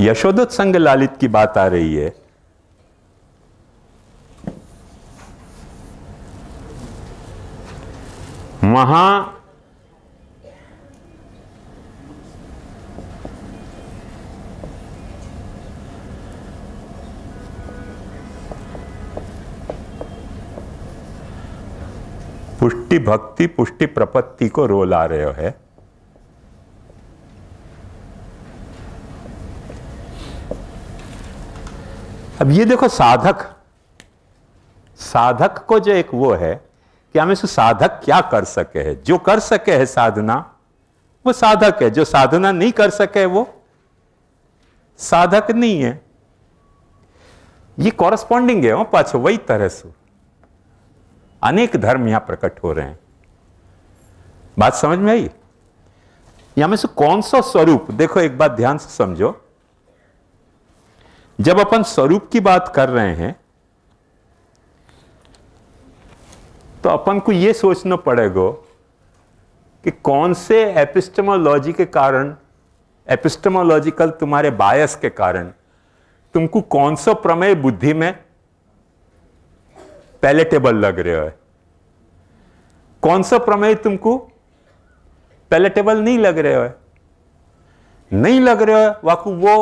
यशोदत संग लालित की बात आ रही है वहां पुष्टि भक्ति पुष्टि प्रपत्ति को रोल आ रहे है अब ये देखो साधक साधक को जो एक वो है कि हम सु साधक क्या कर सके है जो कर सके है साधना वो साधक है जो साधना नहीं कर सके वो साधक नहीं है ये कॉरस्पॉन्डिंग है वो पाछ वही तरह से अनेक धर्म यहां प्रकट हो रहे हैं बात समझ में आई यहां में से कौन सा स्वरूप देखो एक बात ध्यान से समझो जब अपन स्वरूप की बात कर रहे हैं तो अपन को यह सोचना पड़ेगा कि कौन से एपिस्टमोलॉजी के कारण एपिस्टमोलॉजिकल तुम्हारे बायस के कारण तुमको कौन सा प्रमेय बुद्धि में पैलेटेबल लग रहा है कौन सा प्रमेय तुमको पैलेटेबल नहीं लग रहे हो नहीं लग रहे हो वाकू वो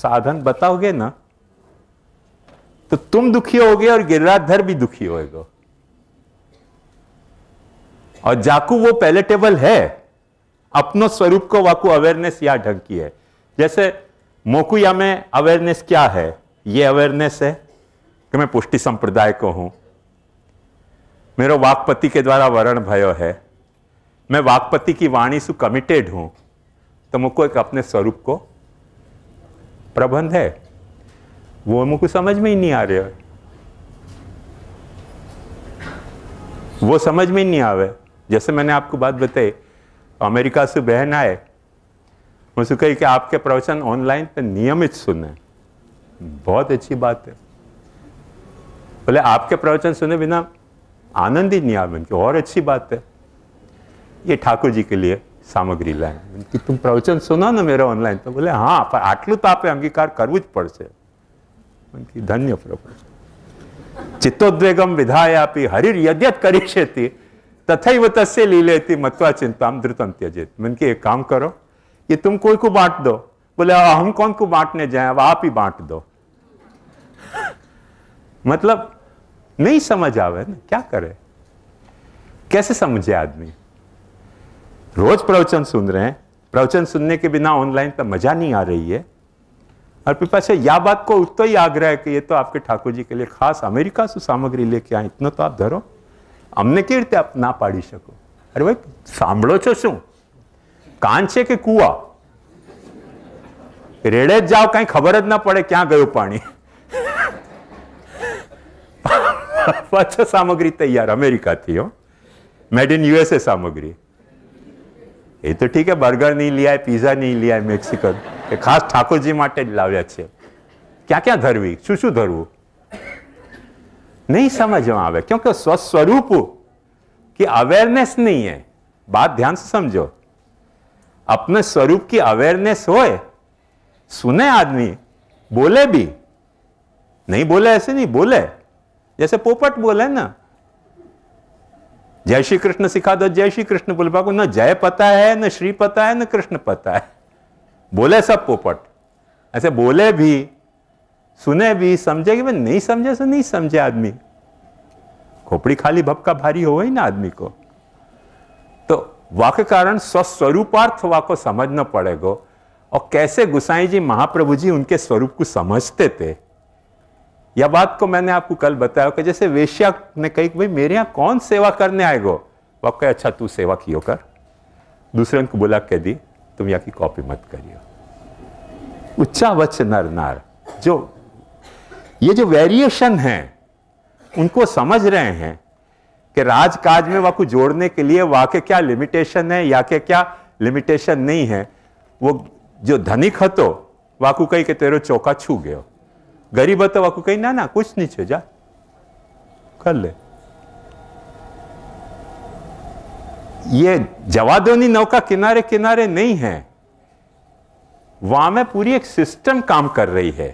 साधन बताओगे ना तो तुम दुखी होगे और गिरिराधर भी दुखी होएगा और जाकू वो पैलेटेबल है अपनो स्वरूप को वाकू अवेयरनेस या ढंग की है जैसे मोकुया में अवेयरनेस क्या है ये अवेयरनेस है कि मैं पुष्टि संप्रदाय को हूं मेरे वाकपति के द्वारा वर्ण भयो है मैं वाकपति की वाणी सु कमिटेड हूं तो मुको एक अपने स्वरूप को प्रबंध है वो हमको समझ में ही नहीं आ रहा वो समझ में ही नहीं आवे जैसे मैंने आपको बात बताई अमेरिका से बहन आए मुझसे कही कि आपके प्रवचन ऑनलाइन पे नियमित सुने बहुत अच्छी बात है बोले आपके प्रवचन सुने बिना आनंद ही नहीं आवे उनकी और अच्छी बात है ये ठाकुर जी के लिए सामग्री लाए कि तुम प्रवचन સુનો ना मेरा ऑनलाइन तो बोले हाँ पर आटलू तो आप अंगीकार करव पड़ से उनकी धन्य प्रभु चित्तोद्वेगम विधायापि हरिर यद्यत करिष्यति तथा वो लीले थी मत्वा चिंताम द्रुतम त्यजित मन की एक काम करो ये तुम कोई को बांट दो बोले हम कौन को बांटने जाए अब आप ही बांट दो मतलब नहीं समझ आवे ना क्या करे कैसे समझे आदमी रोज प्रवचन सुन रहे हैं प्रवचन सुनने के बिना ऑनलाइन तो मजा नहीं आ रही है और पिपाशा या बात को उतना ही आग्रह है कि ये तो आपके ठाकुर जी के लिए खास अमेरिका से सामग्री लेके आए इतना तो आप धरो अमने की रीते आप ना पाड़ी सको अरे भाई सांभो छो शू कांचे के कुआ रेड़े जाओ कहीं खबर ना पड़े क्या गयो पानी अच्छा सामग्री तैयार अमेरिका थी हो मेड इन यूएसए सामग्री ये तो ठीक है बर्गर नहीं लिया है पिज्जा नहीं लिया है मेक्सिको खास ठाकुर जी માટે જ લાવ્યા क्या ક્યાં ક્યાં शू શું શું ધરવું નહીં સમજમાં આવે ક્યોંકિ સ્વસ્વરૂપ की अवेरनेस नहीं है बात ध्यान से समझो अपने स्वरूप की अवेयरनेस होए सुने आदमी बोले भी नहीं बोले ऐसे नहीं बोले जैसे पोपट बोले ना जय श्री कृष्ण सिखा दो जय श्री कृष्ण बोले बाबू ना जय पता है ना श्री पता है ना कृष्ण पता है बोले सब पोपट ऐसे बोले भी सुने भी समझे कि भाई नहीं समझे तो नहीं समझे आदमी खोपड़ी खाली भपका भारी हो ही ना आदमी को तो वाक कारण स्वस्वरूपार्थ वा को समझना पड़ेगा और कैसे गुसाई जी महाप्रभु जी उनके स्वरूप को समझते थे यह बात को मैंने आपको कल बताया कि जैसे वेश्या ने कही भाई मेरे यहां कौन सेवा करने आएगा वो कहे अच्छा तू सेवा कियो कर दूसरे को बुला कह दी तुम या की कॉपी मत करियो उच्चावच नर नार जो ये जो वेरिएशन है उनको समझ रहे हैं कि राजकाज में वाकू जोड़ने के लिए वाक्य क्या लिमिटेशन है या के क्या लिमिटेशन नहीं है वो जो धनिक हतो वाकू कही के तेरे चौका छू गयो गरीब तो वाकू कही ना ना कुछ नहीं छू जा कर ले ये जवादोनी नौका किनारे किनारे नहीं है वहां में पूरी एक सिस्टम काम कर रही है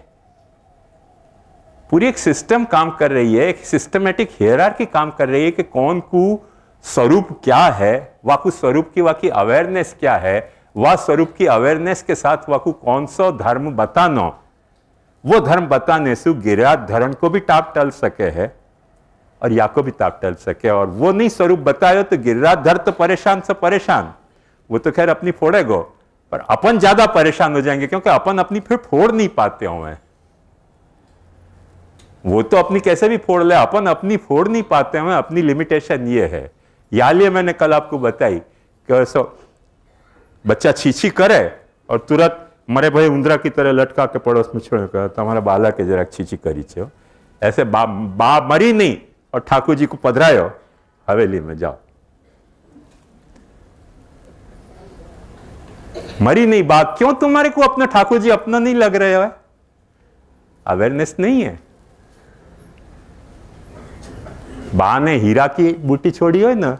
पूरी एक सिस्टम काम कर रही है एक सिस्टमेटिक हेयर की काम कर रही है कि कौन कु स्वरूप क्या है वाकू स्वरूप की वाकी अवेयरनेस क्या है वह स्वरूप की अवेयरनेस के साथ वाकू कौन सो धर्म बतानो वो धर्म बताने से गिरा धर्म को भी टाप टल सके है और को भी ताप टल सके और वो नहीं स्वरूप बतायो तो धर तो परेशान से परेशान वो तो खैर अपनी फोड़ेगो पर अपन ज्यादा परेशान हो जाएंगे क्योंकि अपन अपनी फिर फोड़ नहीं पाते हुए वो तो अपनी कैसे भी फोड़ ले अपन अपनी फोड़ नहीं पाते हुए अपनी लिमिटेशन ये है या लिए मैंने कल आपको बताई कि सो बच्चा छीछी करे और तुरंत मरे भाई उंदरा की तरह लटका के पड़ोस में छोड़ कर तुम्हारा तो बालक है जरा छीछी करी छो ऐसे बा, बा मरी नहीं और ठाकुर जी को पधरायो हवेली में जाओ मरी नहीं बात क्यों तुम्हारे को अपना ठाकुर जी अपना नहीं लग रहे है अवेयरनेस नहीं है बा ने हीरा की बूटी छोड़ी हो ना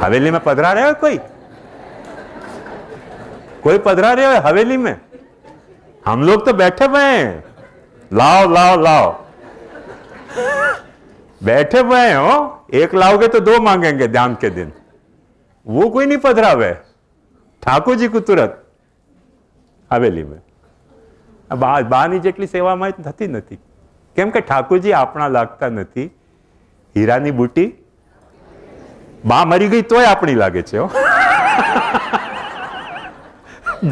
हवेली में पधरा रहे हो कोई कोई पधरा रहे हो हवेली में हम लोग तो बैठे हुए हैं लाओ लाओ लाओ बैठे हुए हैं हो एक लाओगे तो दो मांगेंगे दाम के दिन वो कोई नहीं पधरावे ઠાકોર જી કો તુરત હવેલી મેં બહારની જેટલી સેવામાં થતી નથી કેમ કે ઠાકોરજી આપણા લાગતા નથી હીરાની બુટી બા મરી ગઈ તોય આપણી લાગે છે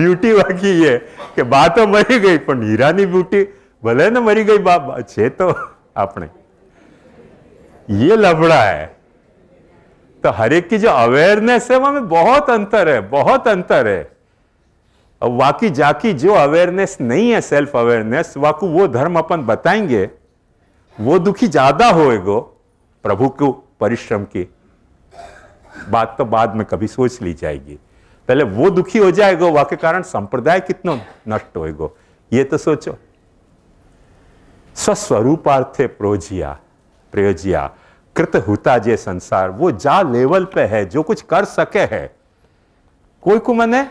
બ્યુટી વાગી એ કે બા તો મરી ગઈ પણ હીરાની બુટી ભલે ને મરી ગઈ બા છે તો આપણે ये लबड़ा है तो हर एक की जो अवेयरनेस है वहां में बहुत अंतर है बहुत अंतर है अब वाकी जाकी जो अवेयरनेस नहीं है सेल्फ अवेयरनेस वाकू वो धर्म अपन बताएंगे वो दुखी ज्यादा होएगो प्रभु को परिश्रम की बात तो बाद में कभी सोच ली जाएगी पहले वो दुखी हो जाएगा वाके कारण संप्रदाय कितना नष्ट होएगो ये तो सोचो स्वस्वरूपार्थे प्रोजिया प्रयोजिया कृत होता जे संसार वो जा लेवल पे है जो कुछ कर सके है कोई को मने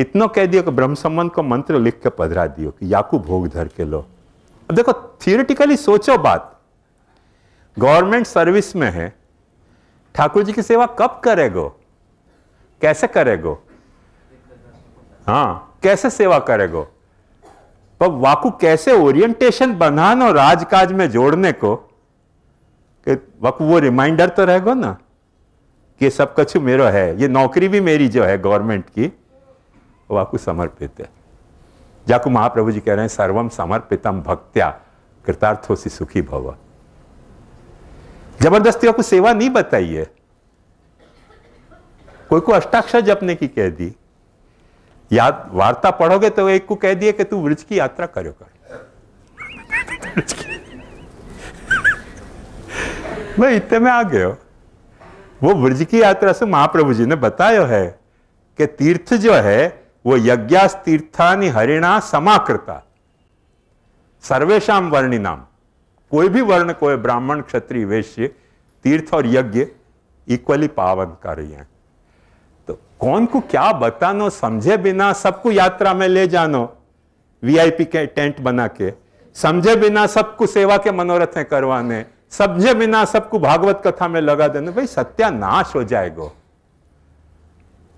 इतना कह दियो कि ब्रह्म संबंध को मंत्र लिख के पधरा दियो कि याकू भोग धर के लो अब देखो थियोरिटिकली सोचो बात गवर्नमेंट सर्विस में है ठाकुर जी की सेवा कब करेगो कैसे करेगो हाँ कैसे सेवा करेगो पर वाकू कैसे ओरिएंटेशन बनान और राजकाज में जोड़ने को कि वाकू वो रिमाइंडर तो रहेगा ना कि सब कुछ मेरा है ये नौकरी भी मेरी जो है गवर्नमेंट की वाकू समर्पित है जाकू महाप्रभु जी कह रहे हैं सर्वम समर्पितम भक्त्या कृतार्थो सी सुखी भव जबरदस्ती आपको सेवा नहीं बताइए कोई को अष्टाक्षर जपने की कह दी याद वार्ता पढ़ोगे तो एक को कह दिए कि तू वृक्ष की यात्रा करो कर मैं इतने में आ गयो वो वृज की यात्रा से महाप्रभु जी ने बताया है कि तीर्थ जो है वो यज्ञास तीर्थानि हरिणा समाकृता सर्वेशम वर्णि नाम कोई भी वर्ण कोई ब्राह्मण क्षत्रिय वैश्य तीर्थ और यज्ञ इक्वली पावन कर रही हैं कौन को क्या बतानो समझे बिना सबको यात्रा में ले जानो वीआईपी के टेंट बना के समझे बिना सबको सेवा के मनोरथ करवाने समझे बिना सबको भागवत कथा में लगा देने भाई सत्यानाश हो जाएगा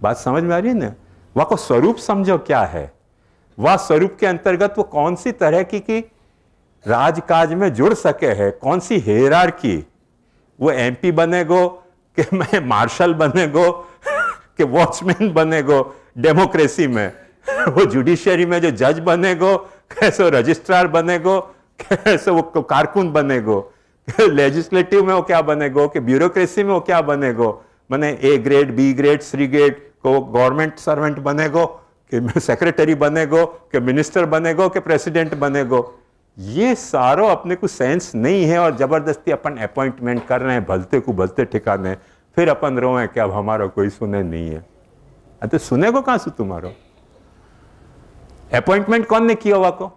बात समझ में आ रही है ना वह को स्वरूप समझो क्या है वह स्वरूप के अंतर्गत वो कौन सी तरह की, की राजकाज में जुड़ सके है कौन सी हेरार की वो एमपी बनेगो कि मैं मार्शल बनेगो कि वॉचमैन बनेगो डेमोक्रेसी में वो जुडिशियरी में जो जज बनेगो कैसे रजिस्ट्रार बनेगो कैसे वो कारकुन बनेगो लेजिस्लेटिव में वो क्या बनेगो कि ब्यूरोक्रेसी में वो क्या बनेगो मैंने A grade B grade C grade को गवर्नमेंट सर्वेंट बनेगो कि सेक्रेटरी बनेगो कि मिनिस्टर बनेगो कि प्रेसिडेंट बनेगो ये सारो अपने को सेंस नहीं है और जबरदस्ती अपन अपॉइंटमेंट कर रहे हैं भलते को भलते ठिकाने फिर अपन रोए कि अब हमारा कोई सुने नहीं है अरे तो सुने को कहां से तुम्हारो अपॉइंटमेंट कौन ने किया हुआ को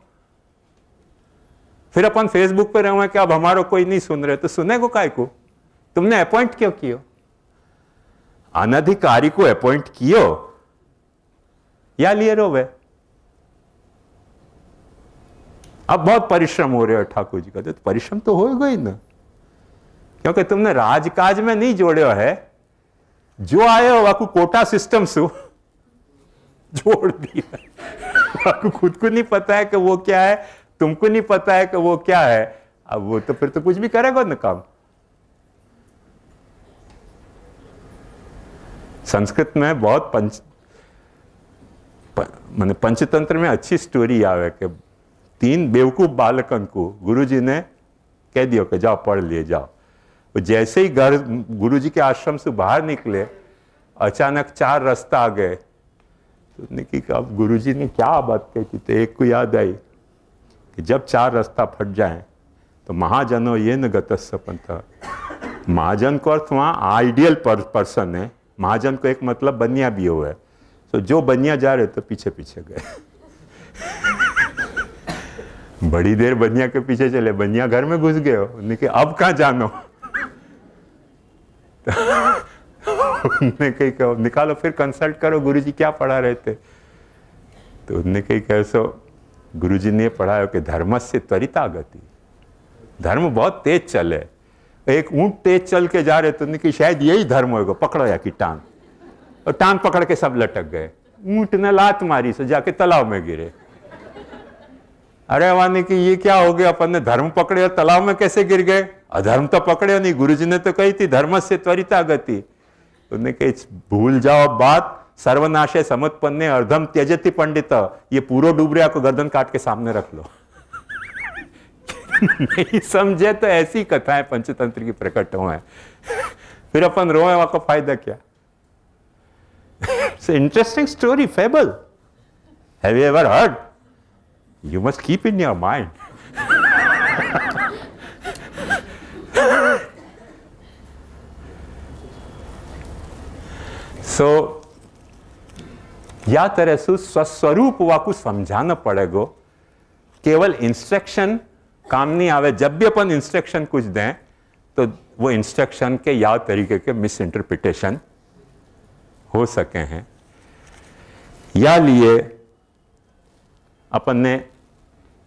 फिर अपन फेसबुक पे रहे कि अब हमारो कोई नहीं सुन रहे तो सुने को काय को तुमने अपॉइंट क्यों कियो अनधिकारी को अपॉइंट कियो या लिए वे अब बहुत परिश्रम हो रहे हो ठाकुर जी का तो परिश्रम तो हो ही ना क्योंकि तुमने में नहीं નહીં है जो आए हो वाकू कोटा सिस्टम શું जोड़ दिया खुद को नहीं पता है कि वो क्या है तुमको नहीं पता है कि वो क्या है अब वो तो फिर तो कुछ भी करेगा ना काम संस्कृत में बहुत पंच मैंने पंचतंत्र में अच्छी स्टोरी आवे कि तीन बेवकूफ बालकन को गुरुजी ने कह दियो कि जाओ पढ़ लिए जाओ जैसे ही घर गुरु जी के आश्रम से बाहर निकले अचानक चार रास्ता आ गए तो निकी अब गुरु जी ने क्या बात कही तो एक को याद आई कि जब चार रास्ता फट जाए तो महाजनो ये न गतस्य महाजन को अर्थ वहाँ आइडियल पर्सन है महाजन को एक मतलब बनिया भी हुआ है तो जो बनिया जा रहे तो पीछे पीछे गए बड़ी देर बनिया के पीछे चले बनिया घर में घुस गए हो अब कहाँ जानो उनने कही कहो निकालो फिर कंसल्ट करो गुरुजी क्या पढ़ा रहे थे तो उनने कही कहो सो गुरु जी ने पढ़ाया कि धर्म से त्वरिता गति धर्म बहुत तेज चले एक ऊंट तेज चल के जा रहे तो उनने कही शायद यही धर्म होगा पकड़ो या कि टांग और टांग पकड़ के सब लटक गए ऊंट ने लात मारी से जाके तालाब में गिरे अरे वानी की ये क्या हो गया अपन ने धर्म पकड़े और तालाब में कैसे गिर गए अधर्म तो पकड़े नहीं गुरु जी ने तो कही थी धर्म से त्वरिता गति उन्होंने कही भूल जाओ बात सर्वनाशे समुत्पन्ने अर्धम त्यजति पंडित ये पूरो डुबरिया को गर्दन काट के सामने रख लो नहीं समझे तो ऐसी कथाएं पंचतंत्र की प्रकट हुए फिर अपन रोए वहां को फायदा क्या interesting story fable have you ever heard you must keep in your mind. So या तरह से स्वस्वरूप वाकू समझाना पड़ेगा केवल इंस्ट्रक्शन काम नहीं आवे जब भी अपन इंस्ट्रक्शन कुछ दें तो वो इंस्ट्रक्शन के या तरीके के मिस इंटरप्रिटेशन हो सके हैं या लिए अपन ने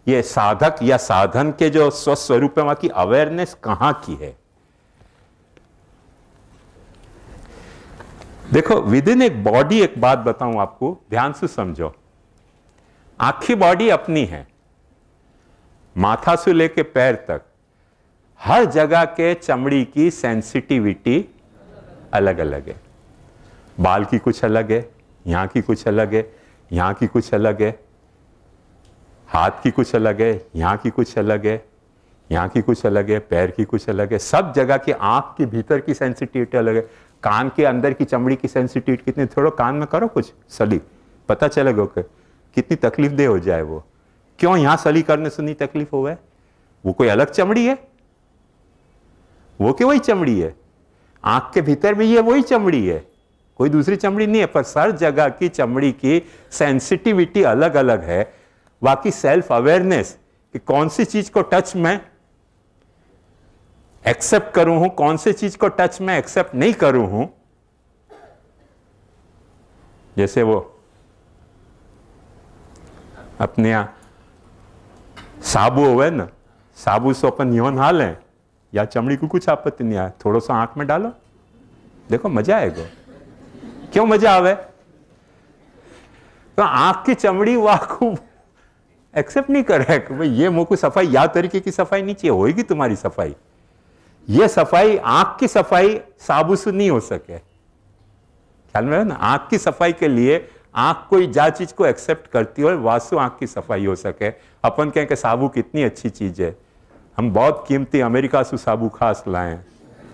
ये साधक या साधन के जो स्वस्वरूप है वहां की अवेयरनेस कहां की है देखो विद इन एक बॉडी एक बात बताऊं आपको ध्यान से समझो आखी बॉडी अपनी है माथा से लेके पैर तक हर जगह के चमड़ी की सेंसिटिविटी अलग अलग है बाल की कुछ अलग है यहां की कुछ अलग है यहां की कुछ अलग है हाथ की कुछ अलग है यहाँ की कुछ अलग है यहाँ की कुछ अलग है पैर की कुछ अलग है सब जगह की आँख के भीतर की सेंसिटिविटी अलग है कान के अंदर की चमड़ी की सेंसिटिविटी कितनी थोड़ा कान में करो कुछ सली पता चलेगा कि कितनी तकलीफ दे हो जाए वो क्यों यहाँ सली करने से नहीं तकलीफ हो है वो कोई अलग चमड़ी है वो क्या वही चमड़ी है आँख के भीतर भी ये वही चमड़ी है कोई दूसरी चमड़ी नहीं है पर सर जगह की चमड़ी की सेंसिटिविटी अलग अलग है बाकी सेल्फ अवेयरनेस कि कौन सी चीज को टच में एक्सेप्ट करूं हूं कौन सी चीज को टच में एक्सेप्ट नहीं करूं हूं जैसे वो अपने साबु हो ना साबु से अपन यौन हाल है या चमड़ी को कुछ आपत्ति नहीं आए थोड़ा सा आंख में डालो देखो मजा आएगा क्यों मजा आवे तो आंख की चमड़ी वाकू एक्सेप्ट नहीं कर रहा है कि भाई ये मुंह की सफाई या तरीके की सफाई नहीं चाहिए होगी तुम्हारी सफाई ये सफाई आंख की सफाई साबु से नहीं हो सके ख्याल में ना आंख की सफाई के लिए आंख कोई जा चीज को एक्सेप्ट करती हो वास्तु आंख की सफाई हो सके अपन कहें कि साबु कितनी अच्छी चीज है हम बहुत कीमती अमेरिका से साबु खास लाए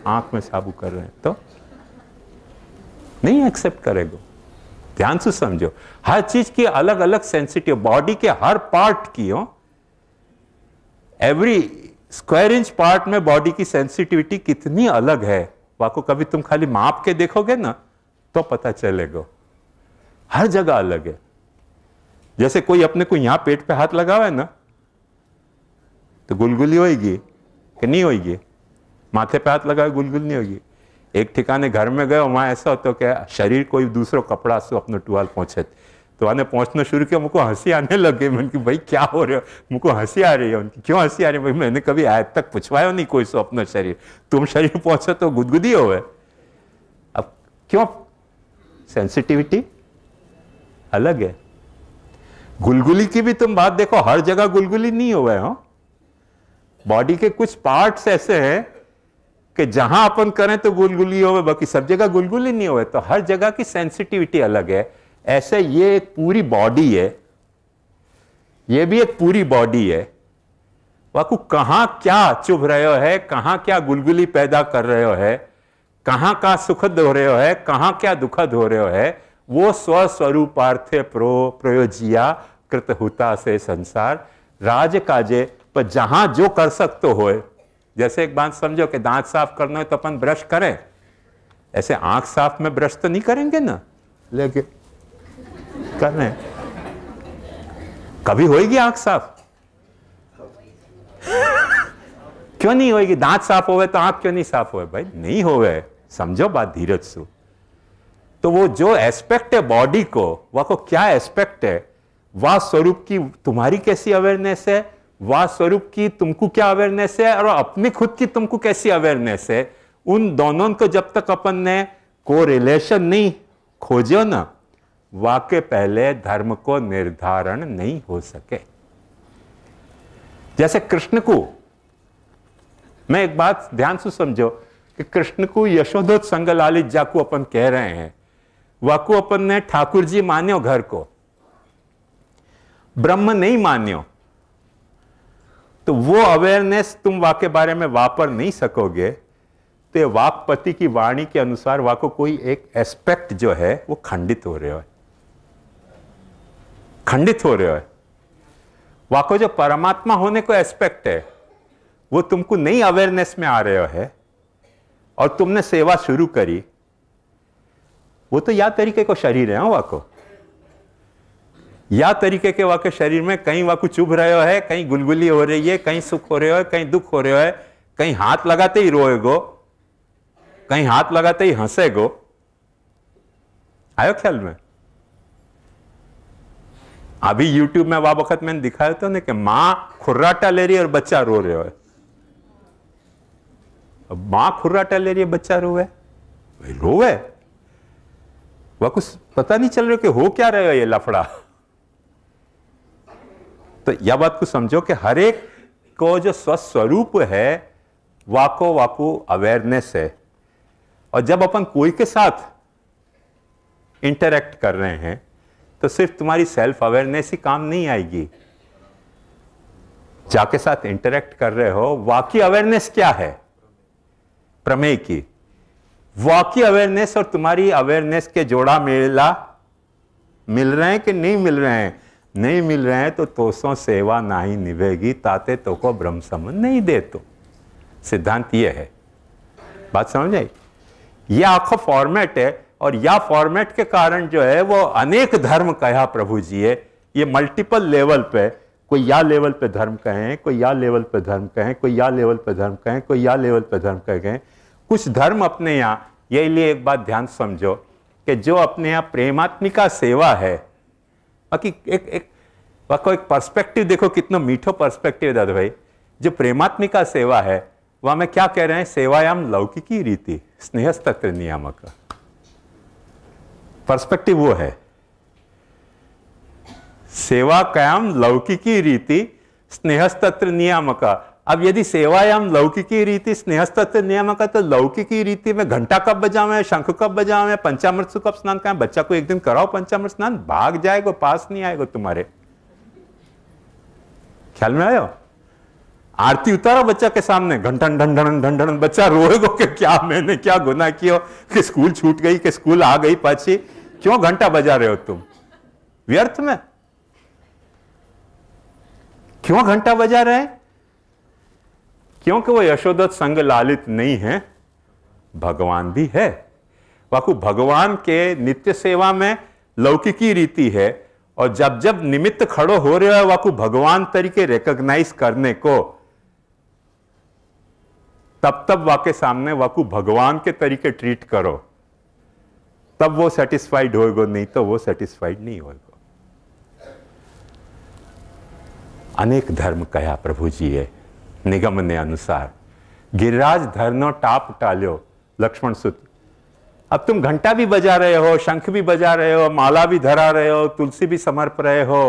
आंख में साबु कर रहे हैं तो नहीं एक्सेप्ट करेगा ध्यान से समझो हर चीज की अलग अलग सेंसिटिव बॉडी के हर पार्ट की हो एवरी स्क्वायर इंच पार्ट में बॉडी की सेंसिटिविटी कितनी अलग है वाको कभी तुम खाली माप के देखोगे ना तो पता चलेगा हर जगह अलग है जैसे कोई अपने को यहां पेट पे हाथ लगा हुआ है ना तो गुलगुली होएगी कि नहीं होएगी माथे पे हाथ लगाए गुलगुल नहीं होगी एक ठिकाने घर में गए वहाँ ऐसा होता कि शरीर कोई दूसरो कपड़ा से अपने टुवाल पहुँचे तो आने पहुँचना शुरू किया मुझको हंसी आने गई मैंने कहा भाई क्या हो रहे हो मुझको हंसी आ रही है उनकी क्यों हंसी आ रही है मैंने कभी आज तक पूछवाया नहीं कोई सो अपना शरीर तुम शरीर पहुँचो तो गुदगुदी हो अब क्यों सेंसिटिविटी अलग है गुलगुली की भी तुम बात देखो हर जगह गुलगुली नहीं हुआ है बॉडी के कुछ पार्ट्स ऐसे हैं कि जहां अपन करें तो गुलगुली हो बाकी सब जगह गुलगुली नहीं हो तो हर जगह की सेंसिटिविटी अलग है ऐसे ये एक पूरी बॉडी है ये भी एक पूरी बॉडी है बाकू कहाँ क्या चुभ रहे है कहाँ क्या गुलगुली पैदा कर रहे हो है कहाँ का सुखद हो रहे हो है कहाँ क्या दुखद हो रहे हो है वो स्वस्वरूपार्थ प्रो प्रयोजिया कृत से संसार राज काजे पर जहां जो कर सकते हो जैसे एक बात समझो कि दांत साफ करना है तो अपन ब्रश करें ऐसे आंख साफ में ब्रश तो नहीं करेंगे ना लेकिन करें कभी होएगी आंख साफ क्यों नहीं होएगी दांत साफ होवे तो आंख क्यों नहीं साफ हो भाई नहीं होवे समझो बात धीरज सु तो वो जो एस्पेक्ट है बॉडी को वह को क्या एस्पेक्ट है वह स्वरूप की तुम्हारी कैसी अवेयरनेस है वाह स्वरूप की तुमको क्या अवेयरनेस है और अपनी खुद की तुमको कैसी अवेयरनेस है उन दोनों को जब तक अपन ने को रिलेशन नहीं खोजो ना वाक्य के पहले धर्म को निर्धारण नहीं हो सके जैसे कृष्ण को मैं एक बात ध्यान से समझो कि कृष्ण को यशोदत संग लालित को अपन कह रहे हैं वाकू अपन ने ठाकुर जी मान्यो घर को ब्रह्म नहीं मान्यो तो वो अवेयरनेस तुम के बारे में वापर नहीं सकोगे तो ये पति की वाणी के अनुसार वाको कोई एक एस्पेक्ट जो है वो खंडित हो रहा है खंडित हो रहा है वाको जो परमात्मा होने को एस्पेक्ट है वो तुमको नई अवेयरनेस में आ रहे है और तुमने सेवा शुरू करी वो तो या तरीके को शरीर है हाँ, वाको या तरीके के वाक्य शरीर में कहीं वाकु चुभ रहे है कहीं गुलगुली हो रही है कहीं सुख हो रहे हो कहीं दुख हो रहे हो कहीं हाथ लगाते ही रोएगो कहीं हाथ लगाते ही हंसेगो आयो ख्याल में अभी YouTube में वह वक्त मैंने दिखाया था तो ना कि मां खुर्राटा ले रही है और बच्चा रो रहे हो मां खुर्राटा ले रही है बच्चा रोवे रो रोवे वह कुछ पता नहीं चल रहा कि हो क्या रहे हो ये लफड़ा तो यह बात को समझो कि हर एक को जो स्वस्वरूप है वाको वाको अवेयरनेस है और जब अपन कोई के साथ इंटरेक्ट कर रहे हैं तो सिर्फ तुम्हारी सेल्फ अवेयरनेस ही काम नहीं आएगी जाके साथ इंटरेक्ट कर रहे हो वाकी अवेयरनेस क्या है प्रमेय की वाकी अवेयरनेस और तुम्हारी अवेयरनेस के जोड़ा मेला मिल रहे हैं कि नहीं मिल रहे हैं नहीं मिल रहे हैं तो तोसों सेवा ना ही निभेगी ताते तो को ब्रह्म समझ नहीं दे तो सिद्धांत ये है बात समझ आई यह आखो फॉर्मेट है और यह फॉर्मेट के कारण जो है वो अनेक धर्म कहा प्रभु जी है ये मल्टीपल लेवल पे कोई या लेवल पे धर्म कहें कोई या लेवल पे धर्म कहें कोई या लेवल पे धर्म कहें कोई या लेवल पे धर्म कहें कुछ धर्म अपने यहाँ यही लिए एक बात ध्यान समझो कि जो अपने यहाँ प्रेमात्मिका सेवा है बाकी एक एक बाको एक पर्सपेक्टिव देखो कितना मीठो पर्सपेक्टिव दादा भाई जो प्रेमात्मिका सेवा है वह में क्या कह रहे हैं सेवायाम लौकिकी रीति स्नेहस्तत्र नियामक पर्सपेक्टिव वो है सेवा कायम लौकिकी रीति स्नेहस्तत्र नियामक अब यदि सेवायाम लौकिकी रीति स्नेहस्तत्व नियामक है तो लौकिकी रीति में घंटा कब बजावे शंख कब बजावे पंचामृत कब स्नान करें बच्चा को एक दिन कराओ पंचामृत स्नान भाग जाएगा पास नहीं आएगा तुम्हारे ख्याल में आयो आरती उतारो बच्चा के सामने घंटन ढंढन ढंढन बच्चा रोएगा कि क्या मैंने क्या गुना किया कि स्कूल छूट गई कि स्कूल आ गई पाछी क्यों घंटा बजा रहे हो तुम व्यर्थ में क्यों घंटा बजा रहे हैं क्योंकि वो यशोदत्त संग लालित नहीं है भगवान भी है वाकू भगवान के नित्य सेवा में लौकिकी रीति है और जब जब निमित्त खड़ो हो रहे हो वाकू भगवान तरीके रिकग्नाइज करने को तब तब वाके सामने वाकू भगवान के तरीके ट्रीट करो तब वो सेटिस्फाइड होएगो नहीं तो वो सेटिस्फाइड नहीं होएगो अनेक धर्म कया प्रभु जी है निगम ने अनुसार गिरिराज धरनो टाप टालो लक्ष्मण सुत अब तुम घंटा भी बजा रहे हो शंख भी बजा रहे हो माला भी धरा रहे हो तुलसी भी समर्प रहे हो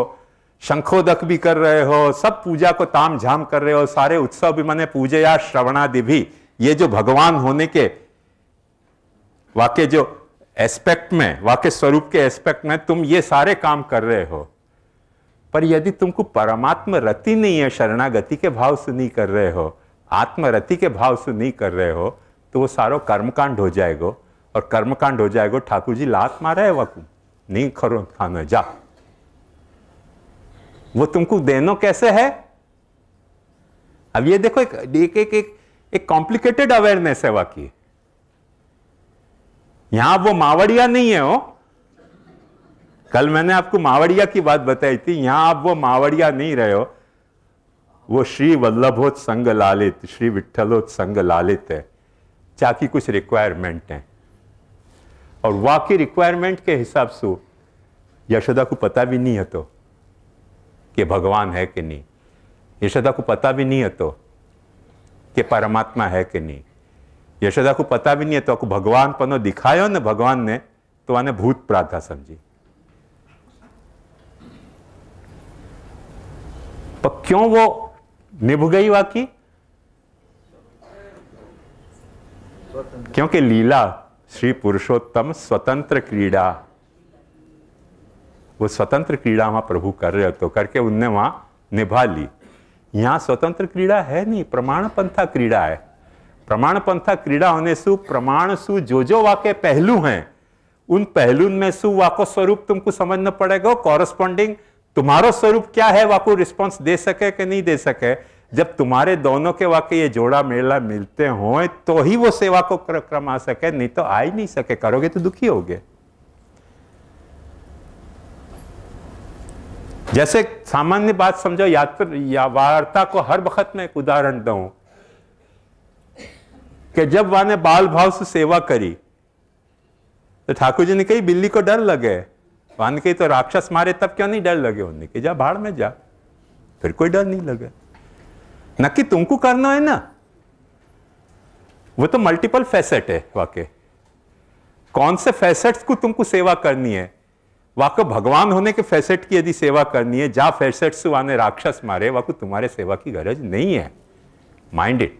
शंखोदक भी कर रहे हो सब पूजा को ताम झाम कर रहे हो सारे उत्सव भी मैंने पूजे या श्रवणादि भी ये जो भगवान होने के वाक्य जो एस्पेक्ट में वाक्य स्वरूप के एस्पेक्ट में तुम ये सारे काम कर रहे हो पर यदि तुमको परमात्म रति नहीं है शरणागति के भाव से नहीं कर रहे हो आत्मरति के भाव से नहीं कर रहे हो तो वो सारो कर्मकांड हो जाएगा और कर्मकांड हो जाएगा ठाकुर जी लात मारा है वकू नहीं खरो खाना जा वो तुमको देनो कैसे है अब ये देखो एक एक एक एक, एक कॉम्प्लिकेटेड अवेयरनेस है वाकई यहां वो मावड़िया नहीं है वो कल मैंने आपको मावड़िया की बात बताई थी यहाँ आप वो मावड़िया नहीं रहे हो वो श्री वल्लभोत संग लालित श्री विठलोत संग लालित है चाकी कुछ रिक्वायरमेंट है और वाकई रिक्वायरमेंट के हिसाब से यशोदा को पता भी नहीं है तो कि भगवान है कि नहीं यशोदा को पता भी नहीं है तो कि परमात्मा है कि नहीं यशोदा को पता भी नहीं है तो भगवान पनो दिखाया ना भगवान ने तो आने भूत प्राधा समझी पर क्यों वो निभ गई वाकी क्योंकि लीला श्री पुरुषोत्तम स्वतंत्र क्रीड़ा वो स्वतंत्र क्रीड़ा वहां प्रभु कर रहे तो करके उनने वहां निभा ली यहां स्वतंत्र क्रीड़ा है नहीं प्रमाण पंथा क्रीड़ा है प्रमाण पंथा क्रीड़ा होने सु प्रमाण सु जो जो वाक्य पहलू हैं उन पहलू में सु वाको स्वरूप तुमको समझना पड़ेगा कॉरस्पॉन्डिंग तुम्हारा स्वरूप क्या है वाकू आपको रिस्पॉन्स दे सके कि नहीं दे सके जब तुम्हारे दोनों के वाकई ये जोड़ा मेला मिलते हों तो ही वो सेवा को क्रम आ सके नहीं तो आ ही नहीं सके करोगे तो दुखी होगे जैसे सामान्य बात समझो यात्रा या वार्ता को हर वक्त में एक उदाहरण दू कि जब वाने ने बाल भाव से सेवा करी तो ठाकुर जी ने कही बिल्ली को डर लगे बांध के तो राक्षस मारे तब क्यों नहीं डर लगे उन्हें कि जा भाड़ में जा फिर कोई डर नहीं लगे कि तुमको करना है ना वो तो मल्टीपल फैसेट है वाके कौन से फैसेट्स को तुमको सेवा करनी है वाकई भगवान होने के फैसेट की यदि सेवा करनी है जा फैसेट्स वाने राक्षस मारे वाको तुम्हारे सेवा की गरज नहीं है माइंड इट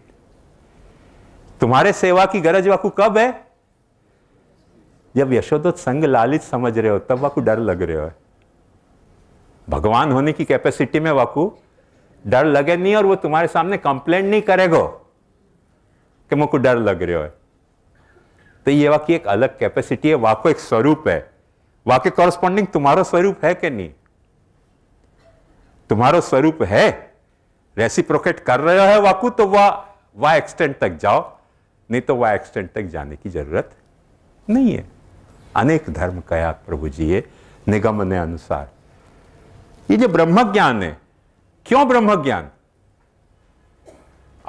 तुम्हारे सेवा की गरज वाकू कब है जब यशोदत संग लालित समझ रहे हो तब वाकू डर लग रहे हो भगवान होने की कैपेसिटी में वाकू डर लगे नहीं और वो तुम्हारे सामने कंप्लेंट नहीं करेगा कि मुझको डर लग रहे हो तो ये वाकि एक अलग कैपेसिटी है वाको एक स्वरूप है वाक्य कॉरस्पॉन्डिंग तुम्हारा स्वरूप है कि नहीं तुम्हारा स्वरूप है प्रोकेट कर रहे हो वाकू तो वह वा एक्सटेंट तक जाओ नहीं तो वह एक्सटेंट तक जाने की जरूरत नहीं है अनेक धर्म कया प्रभु जी ये निगम ने अनुसार ये जो ब्रह्म ज्ञान है क्यों ब्रह्म ज्ञान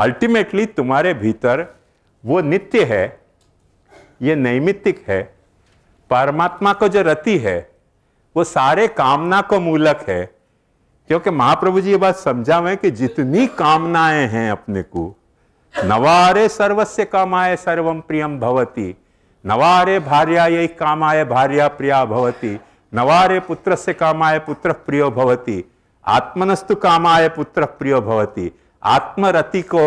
अल्टीमेटली तुम्हारे भीतर वो नित्य है ये नैमित्तिक है परमात्मा को जो रति है वो सारे कामना को मूलक है क्योंकि महाप्रभु जी ये बात समझा हुए कि जितनी कामनाएं हैं अपने को नवारे सर्वस्य कामाए सर्वम प्रियम भवती नवारे भार्यायै कामाय भार्या प्रिया भवति नवारे पुत्र से कामाय पुत्र प्रियो भवति आत्मनस्तु कामाय पुत्र प्रियो भवति आत्मरति को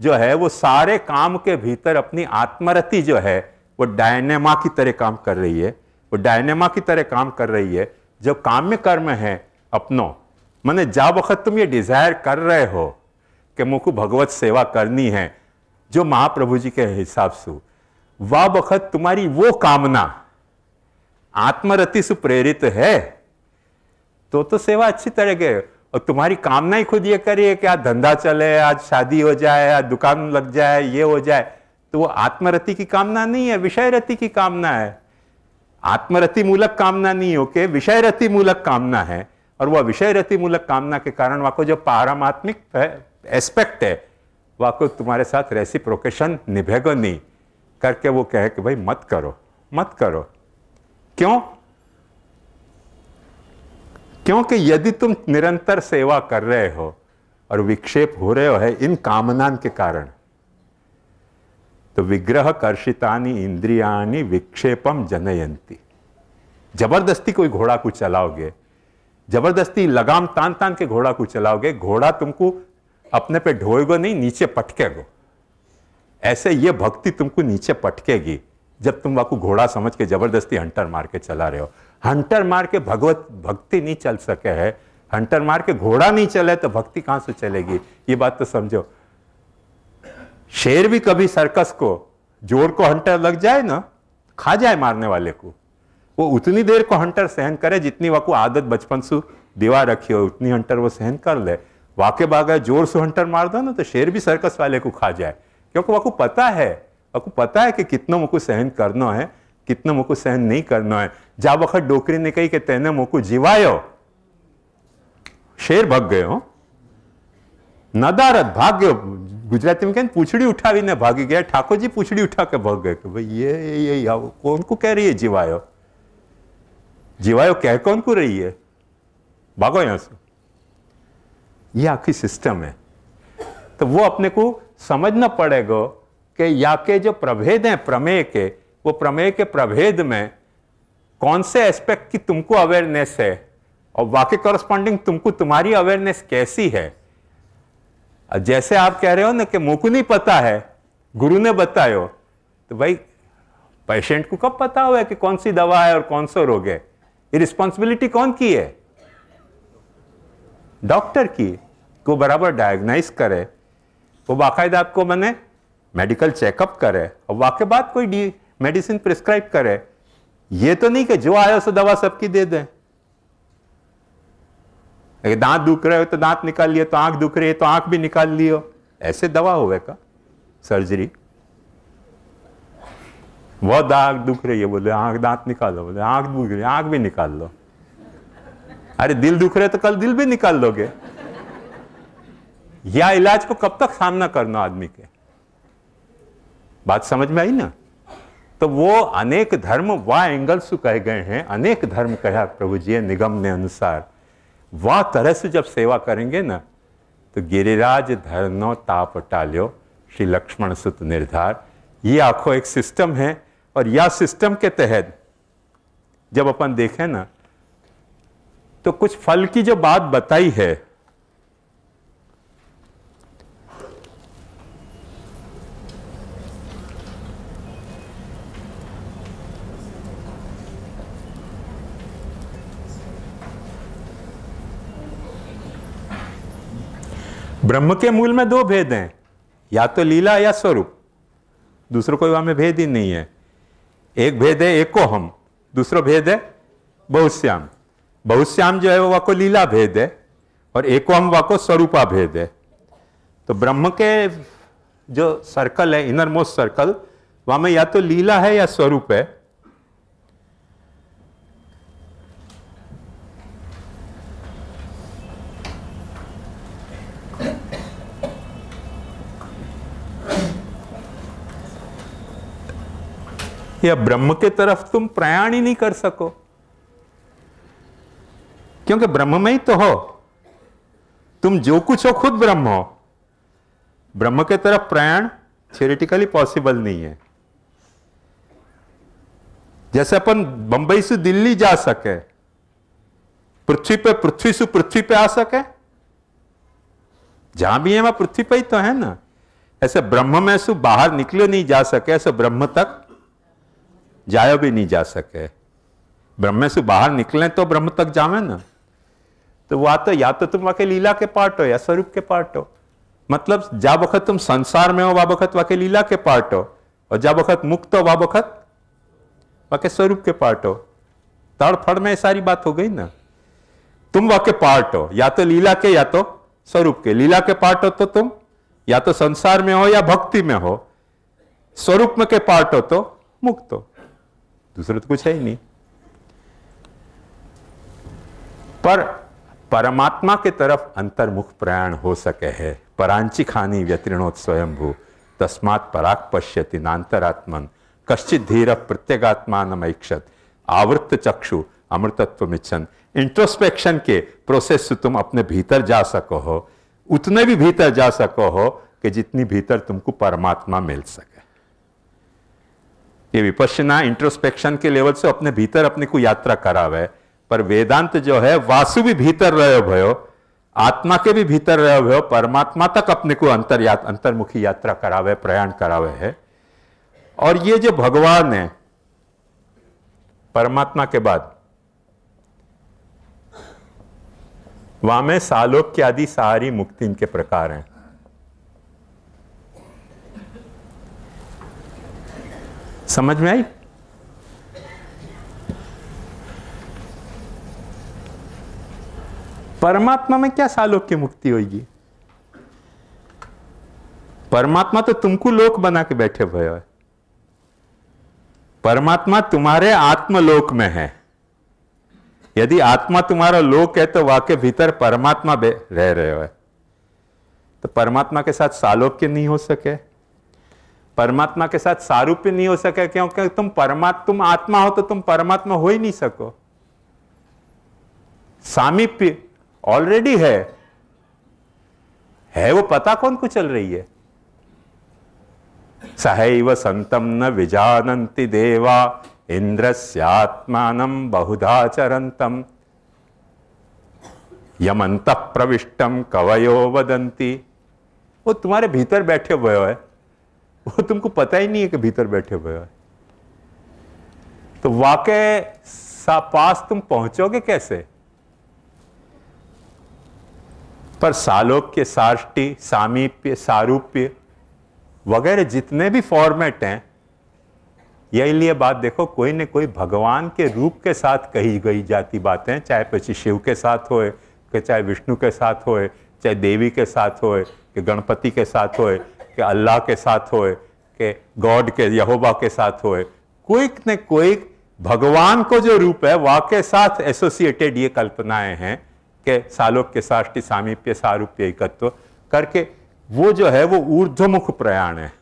जो है वो सारे काम के भीतर अपनी आत्मरति जो है वो डायनेमा की तरह काम कर रही है वो डायनेमा की तरह काम कर रही है जो काम्य कर्म है अपनों मैंने जा वक्त तुम ये डिज़ायर कर रहे हो कि मुझको भगवत सेवा करनी है जो महाप्रभु जी के हिसाब से वह वक़्त तुम्हारी वो कामना आत्मरति से प्रेरित है तो तो सेवा अच्छी तरह के और तुम्हारी कामना ही खुद ये करिए कि आज धंधा चले आज शादी हो जाए आज दुकान लग जाए ये हो जाए तो वो आत्मरति की कामना नहीं है विषय रति की कामना है आत्मरति मूलक कामना नहीं होके विषय रति मूलक कामना है और वह विषय रति मूलक कामना के कारण वहां को जो पारमात्मिक एस्पेक्ट है वह को तुम्हारे साथ प्रोकेशन निभेगा नहीं करके वो कहे कि भाई मत करो मत करो क्यों क्योंकि यदि तुम निरंतर सेवा कर रहे हो और विक्षेप हो रहे हो है इन कामनान के कारण तो विग्रह कर्षितानी इंद्रियानी विक्षेपम जनयंती जबरदस्ती कोई घोड़ा को चलाओगे जबरदस्ती लगाम तान तान के घोड़ा को चलाओगे घोड़ा तुमको अपने पे ढोएगो नहीं नीचे पटकेगा ऐसे ये भक्ति तुमको नीचे पटकेगी जब तुम आपको घोड़ा समझ के जबरदस्ती हंटर मार के चला रहे हो हंटर मार के भगवत भक्ति नहीं चल सके है हंटर मार के घोड़ा नहीं चले तो भक्ति कहां से चलेगी ये बात तो समझो शेर भी कभी सर्कस को जोर को हंटर लग जाए ना खा जाए मारने वाले को वो उतनी देर को हंटर सहन करे जितनी वाको आदत बचपन से दीवार रखी हो उतनी हंटर वो सहन कर ले वाके बागे जोर से हंटर मार दो ना तो शेर भी सर्कस वाले को खा जाए क्योंकि आपको पता है आपको पता है कि कितना मुको सहन करना है कितना मुको सहन नहीं करना है जा वक्त डोकरी ने कही कि तेने मुको जीवायो शेर भग गयो नदारत भाग गयो गुजराती में कहें पूछड़ी उठावी ने भागी गया ठाकुर जी पूछड़ी उठा के भाग गए कि भाई ये ये, ये कौन को कह रही है जीवायो जीवायो कह कौन को रही है भागो यहां से ये आखिरी सिस्टम है तो वो अपने को समझना पड़ेगा कि या के जो प्रभेद हैं प्रमेय के वो प्रमेय के प्रभेद में कौन से एस्पेक्ट की तुमको अवेयरनेस है और वाकई कॉरस्पॉन्डिंग तुमको तुम्हारी अवेयरनेस कैसी है जैसे आप कह रहे हो ना कि मुझको नहीं पता है गुरु ने बतायो तो भाई पेशेंट को कब पता हुआ कि कौन सी दवा है और कौन सा रोग है ये रिस्पॉन्सिबिलिटी कौन की है डॉक्टर की को बराबर डायग्नाइज करे वो बाकायदा आपको मैंने मेडिकल चेकअप करे और वाक बाद कोई डी मेडिसिन प्रिस्क्राइब करे ये तो नहीं कि जो आया सो दवा सबकी दे दें दांत दुख रहे हो तो दांत निकाल लिए तो आंख दुख रही है तो आंख भी निकाल लियो ऐसे दवा होवे का सर्जरी वह दाग दुख रही है बोले आंख दांत निकालो बोले आंख दुख रही है आंख भी निकाल लो अरे दिल दुख रहे तो कल दिल भी निकाल लोगे या इलाज को कब तक सामना करना आदमी के बात समझ में आई ना तो वो अनेक धर्म वा एंगल्स कहे गए हैं अनेक धर्म कहा प्रभु जी निगम ने अनुसार वह तरह से जब सेवा करेंगे ना तो गिरिराज धरनो ताप टाल्यो श्री लक्ष्मण सुत निर्धार ये आंखों एक सिस्टम है और यह सिस्टम के तहत जब अपन देखें ना तो कुछ फल की जो बात बताई है ब्रह्म के मूल में दो भेद हैं या तो लीला या स्वरूप दूसरों कोई वहां में भेद ही नहीं है एक भेद है एको हम दूसरा भेद है बहुश्याम बहुश्याम जो है वो वाको लीला भेद है और एको हम वाको स्वरूपा भेद है तो ब्रह्म के जो सर्कल है इनर मोस्ट सर्कल वहां में या तो लीला है या स्वरूप है या ब्रह्म के तरफ तुम प्रयाण ही नहीं कर सको क्योंकि ब्रह्म में ही तो हो तुम जो कुछ हो खुद ब्रह्म हो ब्रह्म के तरफ प्रयाण थियोरिटिकली पॉसिबल नहीं है जैसे अपन बंबई से दिल्ली जा सके पृथ्वी पे पृथ्वी से पृथ्वी पे आ सके जहां भी है वहां पृथ्वी पे ही तो है ना ऐसे ब्रह्म में सु बाहर निकले नहीं जा सके ऐसे ब्रह्म तक जाया भी नहीं जा सके ब्रह्म से बाहर निकलें तो ब्रह्म तक जावे ना तो वह तो या तो तुम वाके लीला के पार्ट हो या स्वरूप के पार्ट हो मतलब जा वक्त तुम संसार में हो वह वक्त वाके लीला के पार्ट हो और जा वक्त मुक्त हो वह वक्त वाके स्वरूप के पार्ट हो तड़ फड़ में सारी बात हो गई ना तुम वाके पार्ट हो या तो लीला के या तो स्वरूप के लीला के पार्ट हो तो तुम या तो संसार में हो या भक्ति में हो स्वरूप में के पार्ट हो तो मुक्त हो दूसरा तो कुछ है ही नहीं पर परमात्मा के तरफ अंतर्मुख प्रयाण हो सके है परांची खानी भू तस्मात् पराग पश्यति नान्तरात्मन कश्चित धीर प्रत्येगात्मा ऐक्षत आवृत्त चक्षु अमृतत्व मिच्छन इंट्रोस्पेक्शन के प्रोसेस से तुम अपने भीतर जा सको हो उतने भी भीतर जा सको हो कि जितनी भीतर तुमको परमात्मा मिल सके ये विपश्यना इंट्रोस्पेक्शन के लेवल से अपने भीतर अपने को यात्रा करा है पर वेदांत जो है वासु भी भीतर रहे भयो आत्मा के भी भीतर रहे भयो परमात्मा तक अपने को अंतर या, अंतर्मुखी यात्रा करावे प्रयाण करावे है और ये जो भगवान है परमात्मा के बाद वामे सालोक्य आदि सारी मुक्ति इनके प्रकार हैं समझ में आई परमात्मा में क्या सालोक की मुक्ति होगी परमात्मा तो तुमको लोक बना के बैठे हुए है परमात्मा तुम्हारे आत्मलोक में है यदि आत्मा तुम्हारा लोक है तो वाक्य भीतर परमात्मा रह रहे हो तो परमात्मा के साथ सालोक्य नहीं हो सके परमात्मा के साथ सारूप्य नहीं हो सके क्योंकि तुम परमात्मा तुम आत्मा हो तो तुम परमात्मा हो ही नहीं सको सामीप्य ऑलरेडी है है वो पता कौन को चल रही है सहैव संतम न विजानंति देवा इंद्रस्यात्मान बहुधा चरंतम यमंत प्रविष्टम कवयो वदंती वो तुम्हारे भीतर बैठे हुए है वो तुमको पता ही नहीं है कि भीतर बैठे हुए हो तो वाकई पास तुम पहुंचोगे कैसे पर सालोक्य सार्टी सामीप्य सारूप्य वगैरह जितने भी फॉर्मेट हैं यही लिए बात देखो कोई ना कोई भगवान के रूप के साथ कही गई जाती बातें चाहे पची शिव के साथ होए कि चाहे विष्णु के साथ होए चाहे देवी के साथ होए कि गणपति के साथ होए कि अल्लाह के साथ होए कि गॉड के यहोबा के साथ होए कोई न कोई भगवान को जो रूप है वह के साथ एसोसिएटेड ये कल्पनाएं हैं कि सालोक के साष्टी सामीप्य सारूप्य एकत्व करके वो जो है वो ऊर्ध्वमुख प्रयाण है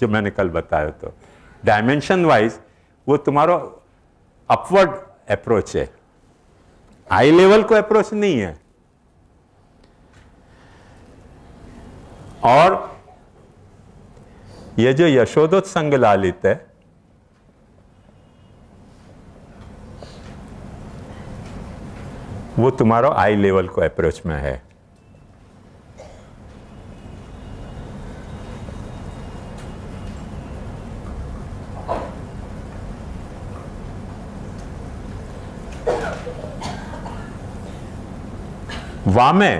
जो मैंने कल बताया तो डायमेंशन वाइज वो तुम्हारा अपवर्ड अप्रोच है आई लेवल को अप्रोच नहीं है और ये जो यशोदोत्संग लालित है वो तुम्हारा आई लेवल को अप्रोच में है वामे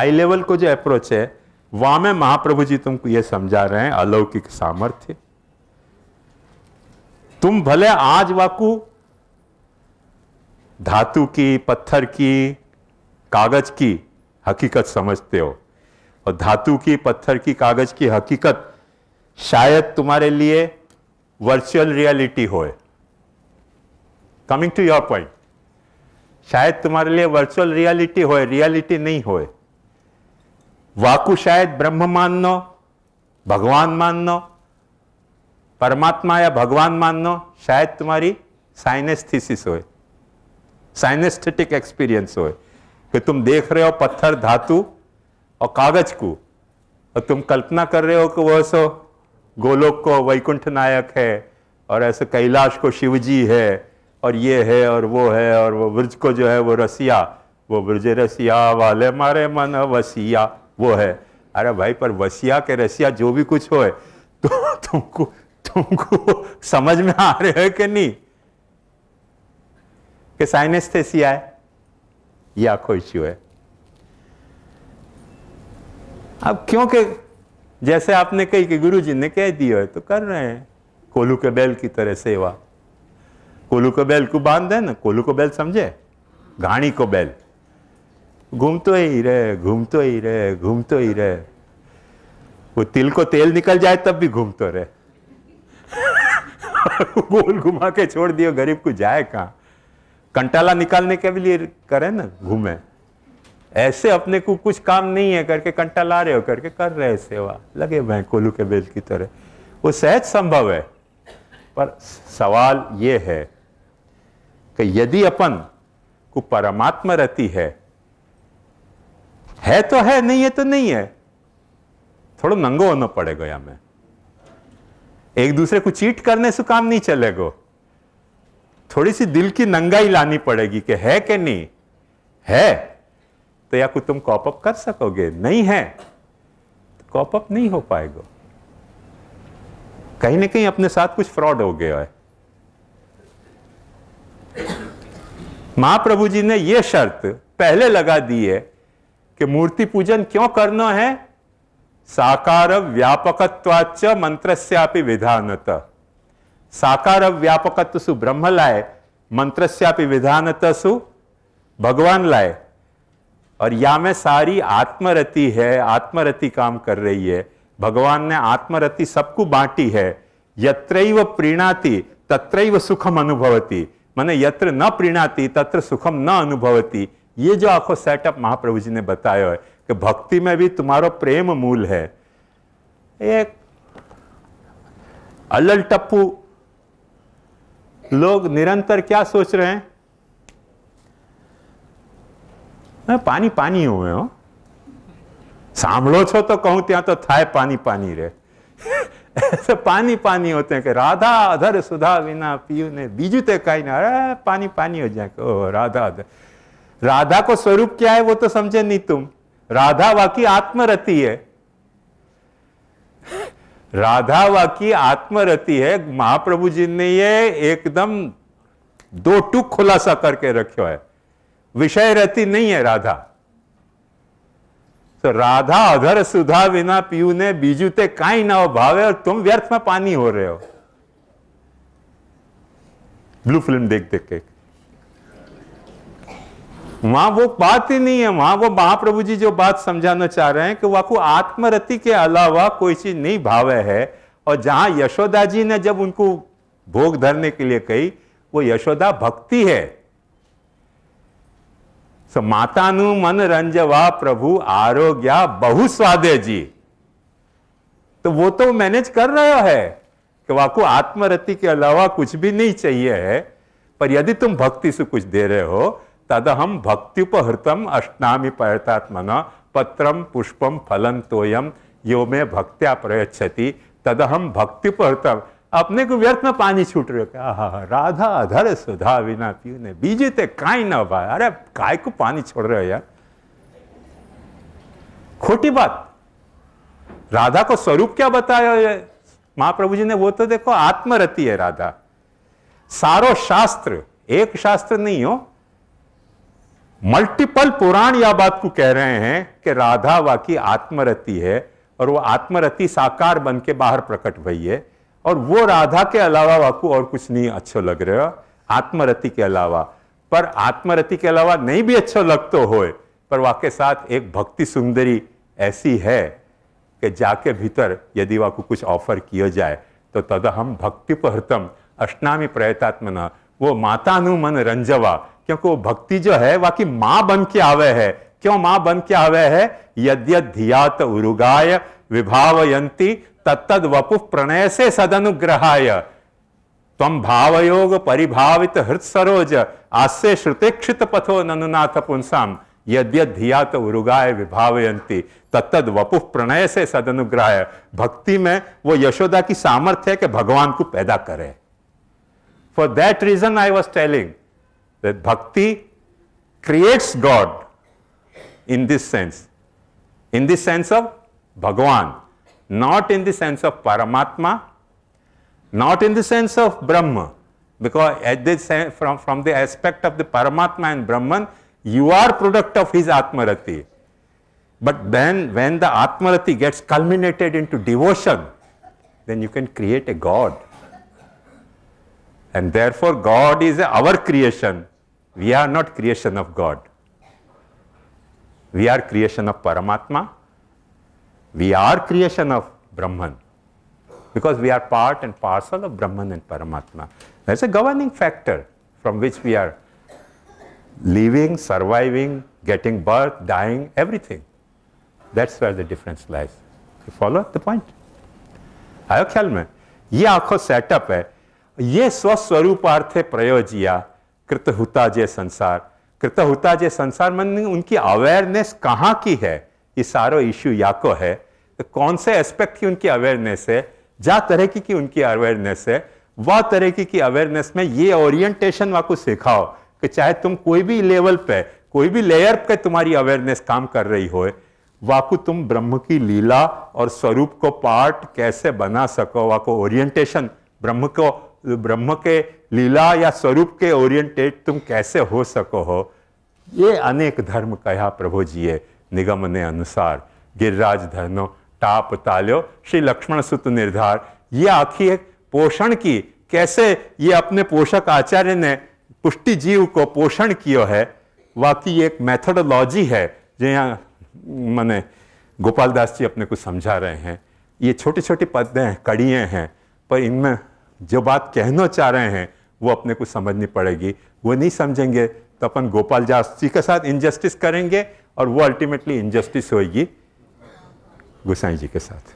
आई लेवल को जो अप्रोच है वहां में महाप्रभु जी तुमको यह समझा रहे हैं अलौकिक सामर्थ्य तुम भले आज वाकू धातु की पत्थर की कागज की हकीकत समझते हो और धातु की पत्थर की कागज की हकीकत शायद तुम्हारे लिए वर्चुअल रियलिटी होए कमिंग टू योर पॉइंट शायद तुम्हारे लिए वर्चुअल रियलिटी होए रियलिटी नहीं होए वाकु शायद ब्रह्म मानना भगवान मानना परमात्मा या भगवान मानना शायद तुम्हारी साइनेस्थिसिस होए साइनेस्थेटिक एक्सपीरियंस होए कि तुम देख रहे हो पत्थर धातु और कागज को और तुम कल्पना कर रहे हो कि वह सो गोलोक को वैकुंठ नायक है और ऐसे कैलाश को शिवजी है और ये है और वो है और वो ब्रज को जो है वो रसिया वो ब्रज रसिया वाले मारे मन वसिया वो है अरे भाई पर वसिया के रसिया जो भी कुछ हो तो तुमको तुमको समझ में आ रहे हो कि नहीं कि साइनेस्थेसिया है या कोई इश्यू है अब क्योंकि जैसे आपने कही कि गुरु जी ने कह दिया है तो कर रहे हैं कोलू के बैल की तरह सेवा कोलू के बैल को बांध है ना कोलू को बैल समझे घाणी को बैल घूम तो ही रहे घूम तो ही रहे घूम तो ही रहे वो तिल को तेल निकल जाए तब भी घूम तो रहे गोल घुमा के छोड़ दियो गरीब को जाए कहाँ कंटाला निकालने के लिए करे ना घूमे ऐसे अपने को कुछ काम नहीं है करके कंटाला रहे हो करके कर रहे सेवा लगे भाई कोलू के बेल की तरह वो सहज संभव है पर सवाल ये है कि यदि अपन को परमात्मा रहती है है तो है नहीं है तो नहीं है थोड़ा नंगो होना पड़ेगा या में एक दूसरे को चीट करने से काम नहीं चलेगा थोड़ी सी दिल की नंगाई लानी पड़ेगी कि है कि नहीं है तो या कुछ तुम कॉपअप कर सकोगे नहीं है तो कॉपअप नहीं हो पाएगा कहीं ना कहीं अपने साथ कुछ फ्रॉड हो गया है महाप्रभु जी ने यह शर्त पहले लगा दी है कि मूर्ति पूजन क्यों करना है साकार व्यापकत्वाच मंत्र विधानत साकार व्यापकत्व सु ब्रह्म लाए मंत्र विधानत सु भगवान लाए और या में सारी आत्मरति है आत्मरति काम कर रही है भगवान ने आत्मरति सबको बांटी है यत्रैव प्रीणाती तत्रैव सुखम अनुभवती मैंने यत्र न प्रीणाती तत्र सुखम न अनुभवती ये जो सेटअप महाप्रभु जी ने बताया है कि भक्ति में भी તમારો प्रेम मूल है एक अलल टप्पू लोग निरंतर क्या सोच रहे हैं मैं पानी पानी हुए हो सांभलो छो तो कहूं त्या तो थाय पानी पानी रे ऐसे पानी पानी होते हैं कि राधा अधर सुधा बिना पीयू ने बीजू ते कहीं ना अरे पानी पानी हो जाए ओ राधा अधर राधा को स्वरूप क्या है वो तो समझे नहीं तुम राधा वाकी आत्मरति है राधा वाकी आत्मरति है महाप्रभु जी ने ये एकदम दो टुक खुलासा करके रखो है विषय रति नहीं है राधा तो राधा अधर सुधा बिना पीयू ने बीजू ते काई ना भावे और तुम व्यर्थ में पानी हो रहे हो ब्लू फिल्म देख देख के वहां वो बात ही नहीं है वहां वो महाप्रभु जी जो बात समझाना चाह रहे हैं कि वह आत्मरति के अलावा कोई चीज नहीं भावे है और जहां यशोदा जी ने जब उनको भोग धरने के लिए कही वो यशोदा भक्ति है माता मातानु मन रंजवा प्रभु आरोग्या बहु स्वादे जी तो वो तो मैनेज कर रहा है कि वाकू आत्मरति के अलावा कुछ भी नहीं चाहिए है पर यदि तुम भक्ति से कुछ दे रहे हो तदहम भक्त्युपहृतम अष्टामी पहतात्मन पत्रम पुष्पम फलन तोयम यो में भक्त्या प्रयच्छति तदहम भक्त्युपहृतम अपने को व्यर्थ में पानी छूट रहे आह राधा अधर सुधा बिना पीऊ ने बीजे ते काई ना भाई अरे काय को पानी छोड़ रहे हो यार खोटी बात राधा को स्वरूप क्या बताया है महाप्रभु जी ने वो तो देखो आत्मरति है राधा सारो शास्त्र एक शास्त्र नहीं हो मल्टीपल पुराण यह बात को कह रहे हैं कि राधा वाकी आत्मरति है और वो आत्मरति साकार बन के बाहर प्रकट हुई है और वो राधा के अलावा वाकू और कुछ नहीं अच्छा लग रहा आत्मरति के अलावा पर आत्मरति के अलावा नहीं भी अच्छा तो हो पर वाके साथ एक भक्ति सुंदरी ऐसी है कि जाके भीतर यदि वाकू कुछ ऑफर किया जाए तो तदा हम भक्ति हृतम अष्टामी प्रयतात्मना वो माता नु मन रंजवा क्योंकि वो भक्ति जो है वाकि मां बन के आवे है क्यों मां बन के आवे है यद्य धियात उरुगाय विभावयंती तत्तद वपु प्रणय से सदनुग्रहाय तम भावयोग परिभावित हृत सरोज आस्य श्रुतिक्षित पथो ननुनाथ पुंसाम यद्य धियात उरुगाय विभावयंती तत्तद वपु प्रणय से सदनुग्रहाय भक्ति में वो यशोदा की सामर्थ्य है कि भगवान को पैदा करे For that reason I was telling that bhakti creates God in this sense, in the sense of Bhagavan, not in the sense of Paramatma, not in the sense of Brahma, because at this, from, from the aspect of the Paramatma and Brahman, you are product of his Atmarati. But then when the Atmarati gets culminated into devotion, then you can create a God. And therefore, God is our creation. We are not creation of God. We are creation of Paramatma. We are creation of Brahman. Because we are part and parcel of Brahman and Paramatma. That's a governing factor from which we are living, surviving, getting birth, dying, everything. That's where the difference lies. You follow the point? आयो Ye में set up hai. ये स्वस्वरूपार्थे प्रयोजिया कृत हुता जय संसार कृत हुता संसार मन उनकी अवेयरनेस कहाँ की है ये सारो इश्यू या को है तो कौन से एस्पेक्ट की उनकी अवेयरनेस है जा तरह की, की उनकी अवेयरनेस है वह तरह की, की अवेयरनेस में ये ओरिएंटेशन वाको सिखाओ कि चाहे तुम कोई भी लेवल पे कोई भी लेयर पे तुम्हारी अवेयरनेस काम कर रही हो वाकु तुम ब्रह्म की लीला और स्वरूप को पार्ट कैसे बना सको वाको ओरिएंटेशन ब्रह्म को ब्रह्म के लीला या स्वरूप के ओरिएंटेड तुम कैसे हो सको हो ये अनेक धर्म कहा प्रभु जी ये निगम ने अनुसार गिरिराज धनो टाप ताल्यो श्री लक्ष्मण सुत निर्धार ये आखी एक पोषण की कैसे ये अपने पोषक आचार्य ने पुष्टि जीव को पोषण किया है वाकई एक मेथडोलॉजी है जो यहाँ मैंने गोपाल दास जी अपने को समझा रहे हैं ये छोटी छोटी पदें हैं कड़ियाँ हैं पर इनमें जो बात कहना चाह रहे हैं वो अपने को समझनी पड़ेगी वो नहीं समझेंगे तो अपन गोपाल जी के साथ इनजस्टिस करेंगे और वो अल्टीमेटली इनजस्टिस होगी गोसाई जी के साथ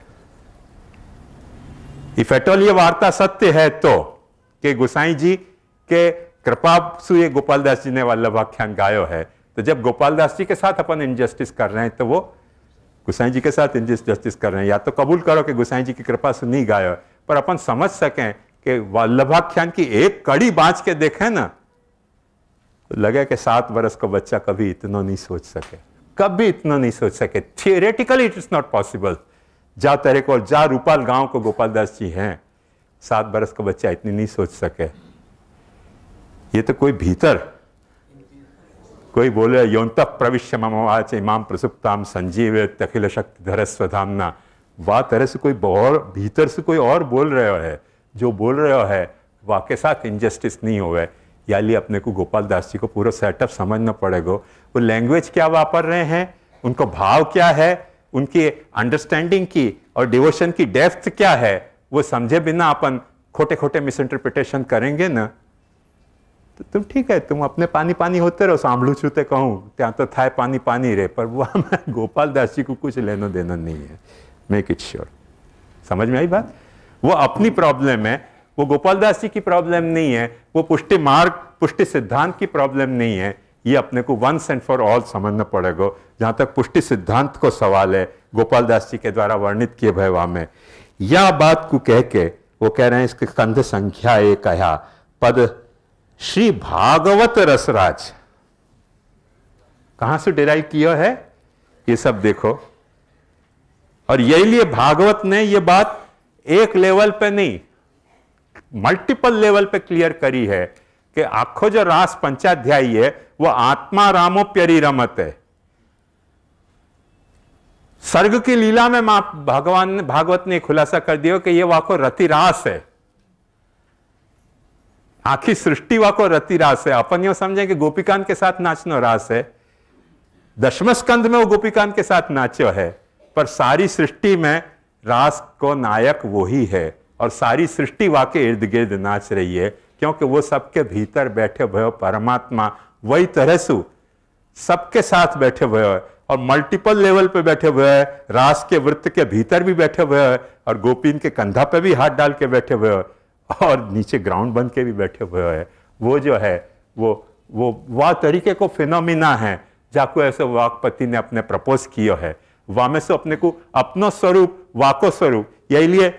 इफ एटॉल ये वार्ता सत्य है तो कि गोसाई जी के कृपा गोपाल गोपालदास जी ने व्याख्यान गायो है तो जब गोपालदास जी के साथ अपन इनजस्टिस कर रहे हैं तो वो गुसाई जी के साथ इनजस्टिस कर रहे हैं या तो कबूल करो कि गुसाई जी की कृपा से नहीं गायो पर अपन समझ सकें कि वल्लभाख्यान की एक कड़ी बांच के देखें ना तो लगे कि सात बरस का बच्चा कभी इतना नहीं सोच सके कभी इतना नहीं सोच सके theoretically it is not possible जा तेरे को जा रूपाल गांव को गोपाल दास जी हैं सात बरस का बच्चा इतनी नहीं सोच सके ये तो कोई भीतर कोई बोले यौनत प्रविश्य ममवाच इमाम प्रसुप्ताम संजीव तखिल शक्ति धरस्व धामना वाह तरह से कोई और भीतर से कोई और बोल रहे है जो बोल रहे है वाके साथ इनजस्टिस नहीं या याली अपने को गोपाल दास जी को पूरा सेटअप समझना पड़ेगा वो लैंग्वेज क्या वापर रहे हैं उनको भाव क्या है उनकी अंडरस्टैंडिंग की और डिवोशन की डेप्थ क्या है वो समझे बिना अपन खोटे खोटे मिस इंटरप्रिटेशन करेंगे ना तो तुम ठीक है तुम अपने पानी पानी होते रहो सांभलू छूते कहूँ त्या तो था पानी पानी रहे पर वह गोपाल दास जी को कुछ लेना देना नहीं है मेक इट श्योर समझ में आई बात वो अपनी प्रॉब्लम है वो गोपाल दास जी की प्रॉब्लम नहीं है वो पुष्टि मार्ग पुष्टि सिद्धांत की प्रॉब्लम नहीं है ये अपने को वंस एंड फॉर ऑल समझना पड़ेगा जहां तक पुष्टि सिद्धांत को सवाल है गोपाल दास जी के द्वारा वर्णित किए भयवा में यह बात को कह के वो कह रहे हैं इसके कंध संख्या एक आया पद श्री भागवत रसराज कहां से डिराइव किया है ये सब देखो और यही लिए भागवत ने ये बात एक लेवल पे नहीं मल्टीपल लेवल पे क्लियर करी है कि आखो जो रास पंचाध्यायी है वो आत्मा रामो प्यरी रमत है स्वर्ग की लीला में मां भगवान ने भागवत ने खुलासा कर दिया कि ये वाको रति रास है आखिर सृष्टि वाको रतिरास है अपन यो समझे कि गोपीकांत के साथ नाचनो रास है दशम स्कंद में वो गोपीकांत के साथ नाचो है पर सारी सृष्टि में रास को नायक वही है और सारी सृष्टि वाके इर्द गिर्द नाच रही है क्योंकि वो सबके भीतर बैठे हुए परमात्मा वही तरह सु सबके साथ बैठे हुए है और मल्टीपल लेवल पे बैठे हुए है रास के वृत्त के भीतर भी बैठे हुए है और गोपीन के कंधा पे भी हाथ डाल के बैठे हुए है और नीचे ग्राउंड बन के भी बैठे हुए है वो जो है वो वो वह तरीके को फिनोमिना है जाको ऐसे वाकपति ने अपने प्रपोज किया है वामे से अपने को अपनो स्वरूप वाको स्वरूप यही लिए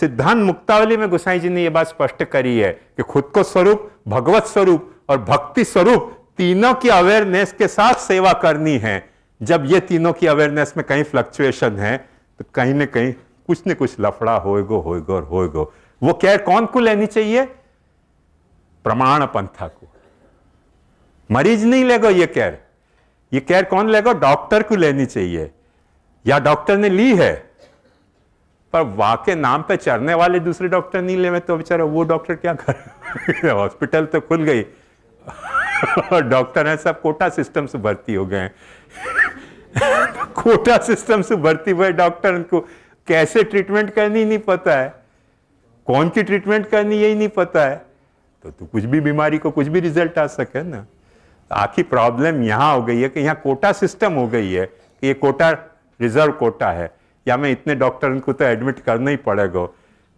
सिद्धांत मुक्तावली में गोसाई जी ने यह बात स्पष्ट करी है कि खुद को स्वरूप भगवत स्वरूप और भक्ति स्वरूप तीनों की अवेयरनेस के साथ सेवा करनी है जब ये तीनों की अवेयरनेस में कहीं फ्लक्चुएशन है तो कहीं ना कहीं कुछ न कुछ लफड़ा होएगो होएगो और होएगो वो केयर कौन को लेनी चाहिए प्रमाण पंथा को मरीज नहीं लेगा ये केयर ये केयर कौन लेगा डॉक्टर को लेनी चाहिए या डॉक्टर ने ली है पर वहां के नाम पे चढ़ने वाले दूसरे डॉक्टर नहीं ले तो बेचारा वो डॉक्टर क्या कर हॉस्पिटल तो खुल गई और डॉक्टर है सब कोटा सिस्टम से भर्ती हो गए कोटा सिस्टम से भर्ती हुए डॉक्टर को कैसे ट्रीटमेंट करनी नहीं पता है कौन की ट्रीटमेंट करनी यही नहीं पता है तो, तू कुछ भी बीमारी को कुछ भी रिजल्ट आ सके ना आखिर प्रॉब्लम यहाँ हो गई है कि यहाँ कोटा सिस्टम हो गई है कि ये कोटा रिजर्व कोटा है या मैं इतने डॉक्टर को तो एडमिट करना ही पड़ेगा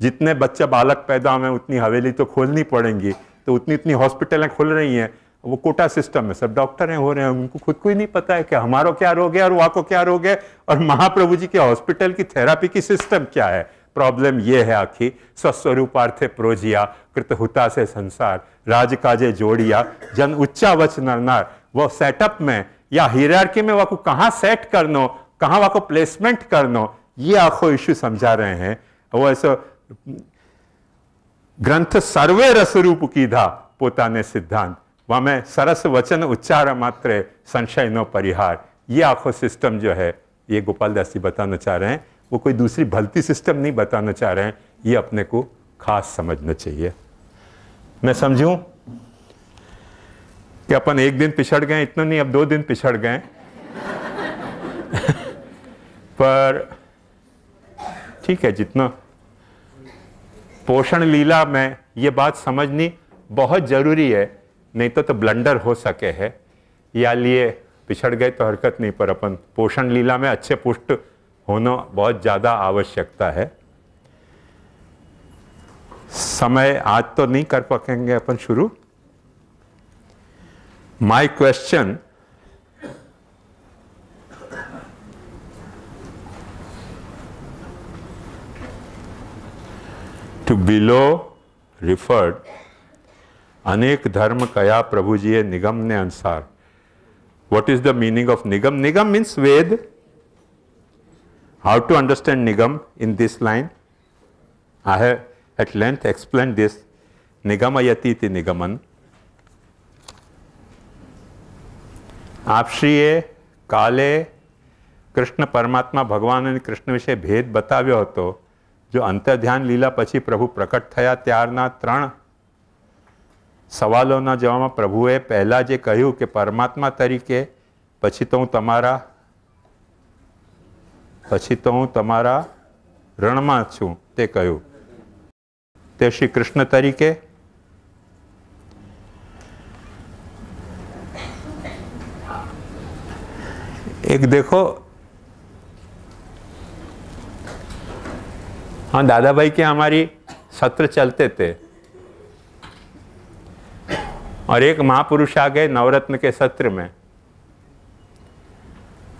जितने बच्चे बालक पैदा हुए उतनी हवेली तो खोलनी पड़ेंगी तो उतनी उतनी हॉस्पिटलें खुल रही हैं वो कोटा सिस्टम है सब डॉक्टर हैं हो रहे हैं उनको खुद को ही नहीं पता है कि हमारा क्या रोग है और वहाँ को क्या रोग है और महाप्रभु जी के हॉस्पिटल की थेरापी की सिस्टम क्या है प्रॉब्लम ये है आखी स्वस्वरूपार्थे प्रोजिया कृतहुता से संसार राज काजे जोड़िया जन उच्चा वच नरनार वो सेटअप में या हीरार्की में वाको कहाँ सेट करनो कहाँ वाको प्लेसमेंट करनो ये आखो इश्यू समझा रहे हैं वो ऐसा हम्म, ग्रंथ सर्वे की ने सिद्धांत રસરૂપ में सरस वचन उच्चार मात्र संशय नो परिहार ये आखो सिस्टम जो है ये गोपाल दास जी बताना चाह रहे हैं वो कोई दूसरी भलती सिस्टम नहीं बताना चाह रहे हैं ये अपने को खास समझना चाहिए मैं समझूं कि अपन एक दिन पिछड़ गए इतना नहीं अब दो दिन पिछड़ गए पर ठीक है जितना पोषण लीला में ये बात समझनी बहुत ज़रूरी है नहीं तो तो ब्लंडर हो सके है या लिए पिछड़ गए तो हरकत नहीं पर अपन पोषण लीला में अच्छे पुष्ट होना बहुत ज़्यादा आवश्यकता है समय आज तो नहीं कर पकेंगे अपन शुरू my question to below referred अनेक धर्म कया जी निगम ने अनुसार what is the meaning of निगम निगम means Veda How to understand Nigam in this line? I have at length explained this Nigamayatiti Nigaman. આપશ્રીએ કાલે કૃષ્ણ પરમાત્મા ભગવાન અને કૃષ્ણ વિશે ભેદ બતાવ્યો હતો જો અંતર્ધ્યાન લીલા પછી પ્રભુ પ્રકટ થયા ત્યારના ત્રણ સવાલોના જવાબમાં પ્રભુએ પહેલાં જે કહ્યું કે પરમાત્મા તરીકે પછી તો હું તમારા पी तो हूँ तरा रण में छू कहू श्री कृष्ण तरीके एक देखो हाँ दादा भाई के हमारी सत्र चलते थे और एक महापुरुष आ गए नवरत्न के सत्र में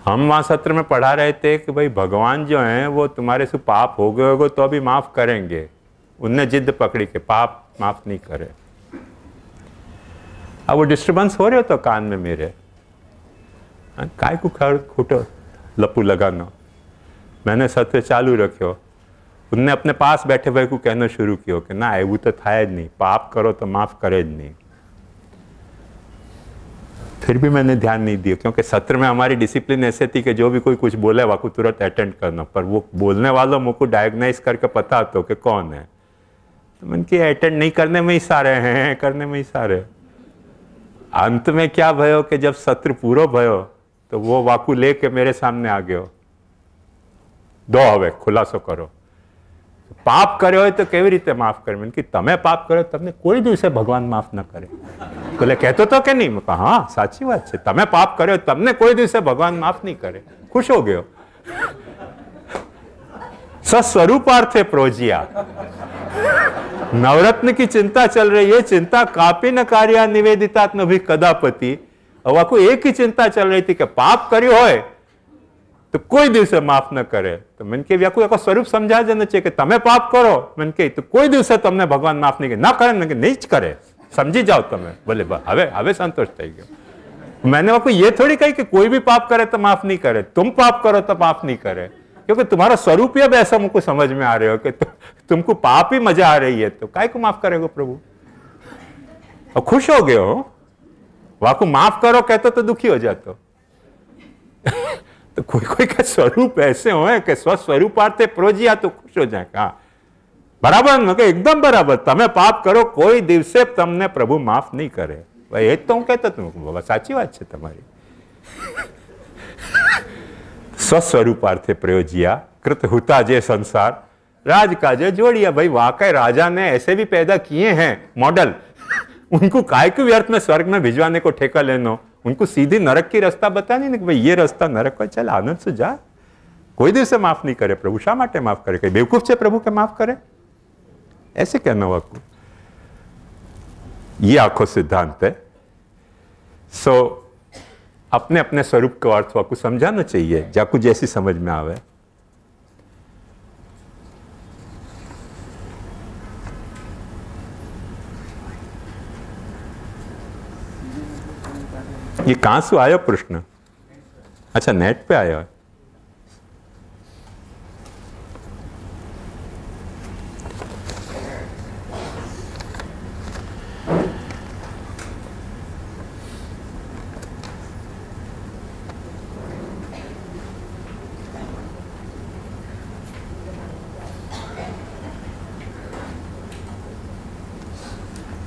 हम वहाँ सत्र में पढ़ा रहे थे कि भाई भगवान जो हैं वो तुम्हारे से पाप हो गए होगे तो अभी माफ़ करेंगे उनने जिद पकड़ी के पाप माफ़ नहीं करे अब वो डिस्टर्बेंस हो रहे हो तो कान में मेरे हाँ, काय को खर खुटो लपू लगाना मैंने सत्र चालू रखियो उनने अपने पास बैठे भाई को कहना शुरू किया कि ना एवं तो था नहीं पाप करो तो माफ़ करे नहीं फिर भी मैंने ध्यान नहीं दिया क्योंकि सत्र में हमारी डिसिप्लिन ऐसे थी कि जो भी कोई कुछ बोले वाकू तुरंत अटेंड करना पर वो बोलने वालों मुझको डायग्नाइज करके पता तो कि कौन है तो मन कि अटेंड नहीं करने में ही सारे हैं करने में ही सारे अंत में क्या भयो कि जब सत्र पूरा भयो तो वो वाकू लेके मेरे सामने आ गयो दो हवे खुलासो करो પાપ કર્યો હોય તો કેવી રીતે માફ કરે કે તમે પાપ કર્યો તમને કોઈ દિવસે ભગવાન માફ ન કરે એટલે કહેતો તો કે નહીં હા સાચી વાત છે તમે પાપ કર્યો તમને કોઈ દિવસે ભગવાન માફ નહીં કરે ખુશ હો ગયો સસ્વરૂપાર્થે પ્રોજિયા નવરત્ન કી ચિંતા ચલ રહી એ ચિંતા कापी न કાર્યા નિવેદિતાત્મ કદાપતિ હવે આખું એક ચિંતા ચલ રહી હતી કે પાપ કર્યું હોય तो कोई दिवसे माफ न करे तो मन के વ્યાકુળ આખો स्वरूप समझा ને चाहिए कि तमें पाप करो मन के तो कोई दिवसे તમને भगवान माफ नहीं કરે ના કરે ને કે નહીં જ કરે સમજી જાઓ તમે ભલે हवे હવે સંતોષ થઈ ગયો मैंने आपको ये थोड़ी कही कि कोई भी पाप करे तो माफ नहीं करे तुम पाप करो तो माफ नहीं करे क्योंकि तुम्हारा स्वरूप ही अब ऐसा मुझको समझ में आ रहे हो कि तु, तुमको पाप ही मजा आ रही है तो काय को माफ करेगा प्रभु और खुश हो गए हो वाकू माफ करो कहते तो दुखी हो जाते तो कोई कोई का स्वरूप ऐसे हो स्वस्वरूप आते प्रोजिया तो खुश हो जाए कहा बराबर ન કે એકદમ બરાબર તમે પાપ કરો કોઈ દિવસે તમને પ્રભુ માફ નહીં કરે ભાઈ એ જ તો હું કહેતો તું બાબા સાચી વાત છે તમારી સ્વસ્વરૂપાર્થે પ્રયોજ્યા કૃત હુતા જે સંસાર जोड़िया भाई वाकई राजा ने ऐसे भी पैदा किए हैं मॉडल उनको काय के व्यर्थ में स्वर्ग में भिजवाने को ठेका लेना उनको सीधे नरक की रास्ता बता नहीं कि भाई ये રસ્તા નરકમાં ચાલ આનંદ સુ જા કોઈ દિવસે માફ નહીં કરે પ્રભુ શા માટે माफ करे कहीं बेवकूफ से प्रभु के माफ करे ऐसे कहना वाकू ये आंखों सिद्धांत है सो so, अपने अपने स्वरूप को अर्थ वाकू समझाना चाहिए जाकू जैसी समझ में आवे ये कहां से आया प्रश्न अच्छा नेट पे आया है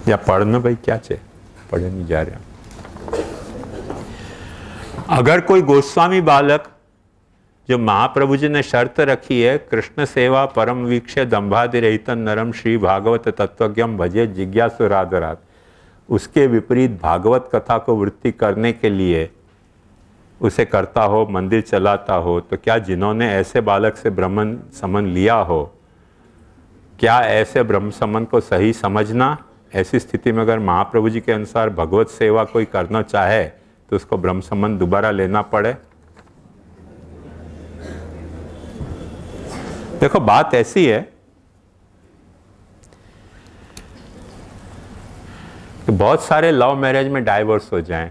या पढ़ना भाई क्या चे पढ़े नहीं जा रहे हैं अगर कोई गोस्वामी बालक जो महाप्रभु जी ने शर्त रखी है कृष्ण सेवा परम वीक्ष दम्भादिहितन नरम श्री भागवत तत्वज्ञम भजे जिज्ञासु राधराध उसके विपरीत भागवत कथा को वृत्ति करने के लिए उसे करता हो मंदिर चलाता हो तो क्या जिन्होंने ऐसे बालक से ब्रह्मन समन लिया हो क्या ऐसे ब्रह्म समन को सही समझना ऐसी स्थिति में अगर महाप्रभु जी के अनुसार भगवत सेवा कोई करना चाहे तो उसको ब्रह्म संबंध दोबारा लेना पड़े देखो बात ऐसी है कि बहुत सारे लव मैरिज में डाइवोर्स हो जाएं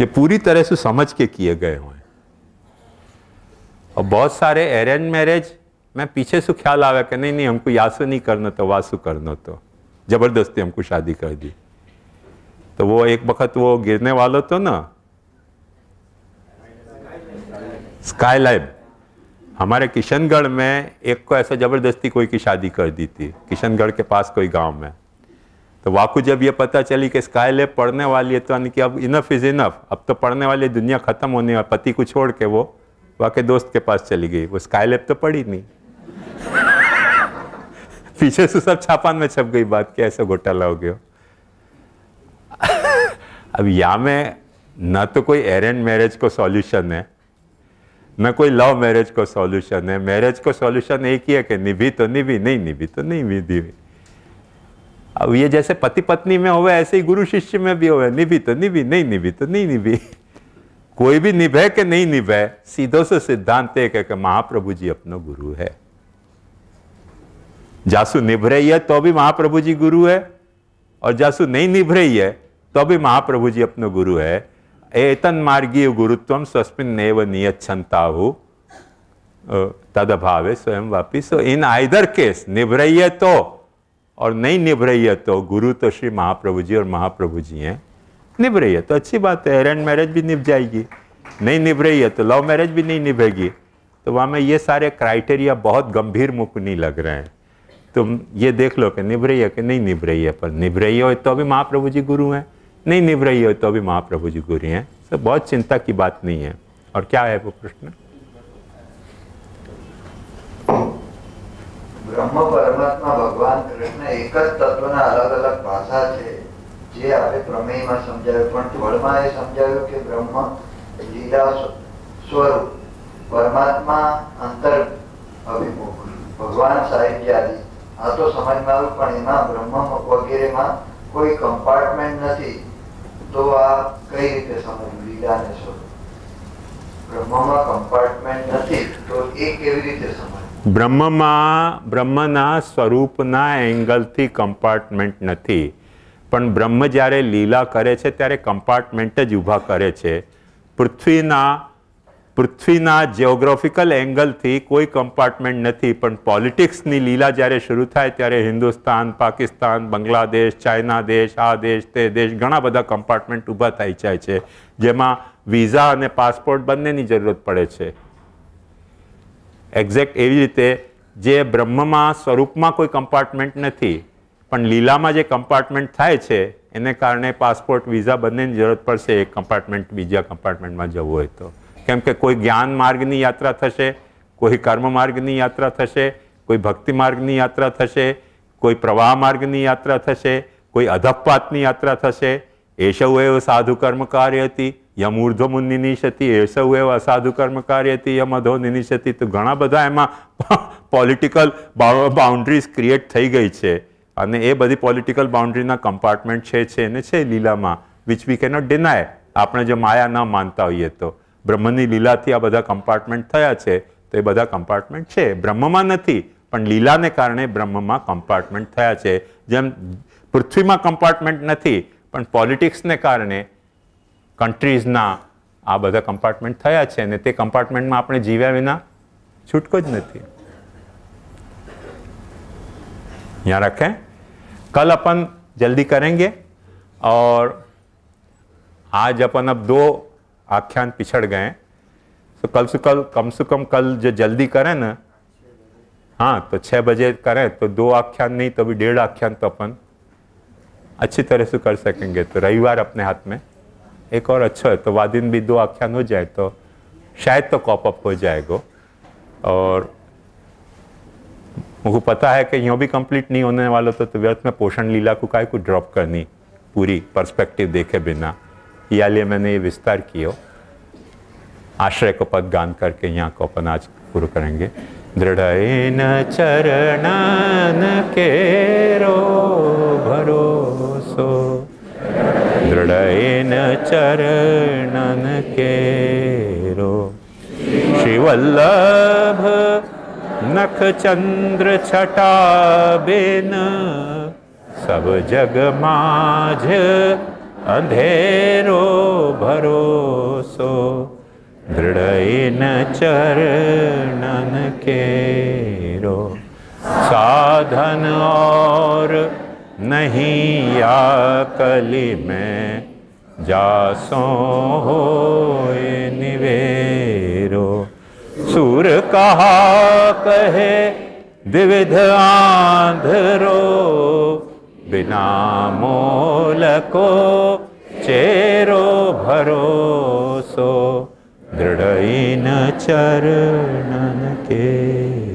ये पूरी तरह से समझ के किए गए हुए और बहुत सारे अरेंज मैरिज में पीछे से ख्याल आवे कि नहीं नहीं हमको यासु नहीं करना तो वासु करना तो जबरदस्ती हमको शादी कर दी तो वो एक वक्त वो गिरने वाला तो ना स्काई लाइव हमारे किशनगढ़ में एक को ऐसा ज़बरदस्ती कोई की शादी कर दी थी किशनगढ़ के पास कोई गांव में तो वाकू जब ये पता चली कि स्काई लैब पढ़ने वाली है तो यानी कि अब इनफ इज़ इनफ अब तो पढ़ने वाली दुनिया ख़त्म होने वाली पति को छोड़ के वो वाकई दोस्त के पास चली गई वो स्काई लैब तो पढ़ी नहीं पीछे से सब छापान में छप गई बात कि ऐसा घोटाला हो गया अब या में ना तो कोई अरेंज मैरिज को सॉल्यूशन है ना कोई लव मैरिज को सॉल्यूशन है मैरिज को सॉल्यूशन एक ही है कि निभी तो निभी नहीं निभी तो नहीं निभी अब ये जैसे पति पत्नी में हो ऐसे ही गुरु शिष्य में भी हो निभी तो निभी नहीं निभी तो नहीं निभी कोई भी निभे के नहीं निभे सीधो से सिद्धांत एक है कि महाप्रभु जी अपना गुरु है जासू निभ रही है तो भी महाप्रभु जी गुरु है और जासू नहीं निभ रही है તો महाप्रभु जी अपने गुरु है एतन मार्गीय गुरुत्व स्वस्मिन नेव हो तद भावे स्वयं वापिस इन आइदर केस निभ्रय तो और नहीं निभ्रय तो गुरु तो श्री महाप्रभु जी और महाप्रभु जी हैं निभ्रय तो अच्छी बात है अरेंज मैरिज भी निभ जाएगी नहीं है तो लव मैरिज भी नहीं निभेगी तो वहाँ में ये सारे क्राइटेरिया बहुत गंभीर मुख नहीं लग रहे हैं तुम ये देख लो कि है कि नहीं निभ रही है पर हो तो अभी महाप्रभु जी गुरु हैं नहीं नहीं व रही हो तो अभी महाप्रभु जी बोल रहे हैं तो बहुत चिंता की बात नहीं है और क्या है वो प्रश्न ब्रह्मा परमात्मा भगवान कृष्ण एकत तत्वના આરાધક પાસા છે જે આપણે પ્રમેયમાં સમજાયો પણ થોડમાં એ સમજાયો કે બ્રહ્મા લીલા સ્વરૂપ પરમાત્મા અંતર અવિમુકુ ભગવાન સાથે આદિત આ તો સમજવાનું પણ એમાં બ્રહ્માક વગેરેમાં કોઈ કમ્પાર્ટમેન્ટ નથી તો આ કઈ રીતે સમજવું લીલાને બ્રહ્મમાં કમ્પાર્ટમેન્ટ નથી તો એ કેવી રીતે સમજવું બ્રહ્મમાં બ્રહ્મના સ્વરૂપના એંગલથી કમ્પાર્ટમેન્ટ નથી પણ બ્રહ્મ જ્યારે લીલા કરે છે ત્યારે કમ્પાર્ટમેન્ટ જ ઊભા કરે છે પૃથ્વીના પૃથ્વીના જિયોગ્રાફિકલ એંગલથી કોઈ કમ્પાર્ટમેન્ટ નથી પણ પોલિટિક્સની લીલા જ્યારે શરૂ થાય ત્યારે હિન્દુસ્તાન પાકિસ્તાન બાંગ્લાદેશ ચાઇના દેશ આ દેશ તે દેશ ઘણા બધા કમ્પાર્ટમેન્ટ ઊભા થઈ જાય છે જેમાં વિઝા અને પાસપોર્ટ બંનેની જરૂરત પડે છે એક્ઝેક્ટ એવી રીતે જે બ્રહ્મમાં સ્વરૂપમાં કોઈ કમ્પાર્ટમેન્ટ નથી પણ લીલામાં જે કમ્પાર્ટમેન્ટ થાય છે એને કારણે પાસપોર્ટ વિઝા બંનેની જરૂરત પડશે એક કમ્પાર્ટમેન્ટ બીજા કમ્પાર્ટમેન્ટમાં જવું હોય તો કેમ કે કોઈ જ્ઞાન માર્ગની યાત્રા થશે કોઈ કર્મ માર્ગની યાત્રા થશે કોઈ ભક્તિ માર્ગની યાત્રા થશે કોઈ પ્રવાહ માર્ગની યાત્રા થશે કોઈ અધપાતની યાત્રા થશે એશવ એવ સાધુ કર્મકારી હતી યમ ઉર્ધ્વમુન નિનિશતી એસવ એવ અસાધુ કર્મ હતી યમ અધો નિનિશતી તો ઘણા બધા એમાં પોલિટિકલ બાઉન્ડ્રીઝ ક્રિએટ થઈ ગઈ છે અને એ બધી પોલિટિકલ બાઉન્ડ્રીના કમ્પાર્ટમેન્ટ છે છે ને છે લીલામાં વિચ વી કેનોટ ડિનાય આપણે જો માયા ન માનતા હોઈએ તો બ્રહ્મની લીલાથી આ બધા કમ્પાર્ટમેન્ટ થયા છે તો એ બધા કમ્પાર્ટમેન્ટ છે બ્રહ્મમાં નથી પણ લીલાને કારણે બ્રહ્મમાં કમ્પાર્ટમેન્ટ થયા છે જેમ પૃથ્વીમાં કમ્પાર્ટમેન્ટ નથી પણ પોલિટિક્સને કારણે કન્ટ્રીઝના આ બધા કમ્પાર્ટમેન્ટ થયા છે અને તે કમ્પાર્ટમેન્ટમાં આપણે જીવ્યા વિના છૂટકો જ નથી यहाँ रखें કલ अपन જલ્દી करेंगे ઓર आज अपन अब दो आख्यान पिछड़ गए तो कल से कल कम से कम कल जो जल्दी करें ना हाँ तो छः बजे करें तो दो आख्यान नहीं तो भी डेढ़ आख्यान तो अपन अच्छी तरह से कर सकेंगे तो रविवार अपने हाथ में एक और अच्छा है तो वादिन भी दो आख्यान हो जाए तो शायद तो कॉप अप हो जाएगा और मुझे पता है कि यूँ भी कंप्लीट नहीं होने वाला तो, तो व्यर्थ में पोषण लीला को काय को ड्रॉप करनी पूरी पर्सपेक्टिव देखे बिना लिए मैंने ये विस्तार कियो आश्रय को पद गान करके यहाँ को अपन आज पूर्व करेंगे दृढ़ न चरण के रो भरोसो दृढ़ न चरणन के रो शिवल्लभ नख चंद्र छटा बेन सब जग माझ अधेरो भरोसो दृढै न चर्णन केरो साधन और नहीं या कलि में जासो निवेरो सूर कहा कहे विविध आन्धरो मूल को सो भरोसो दृढैन के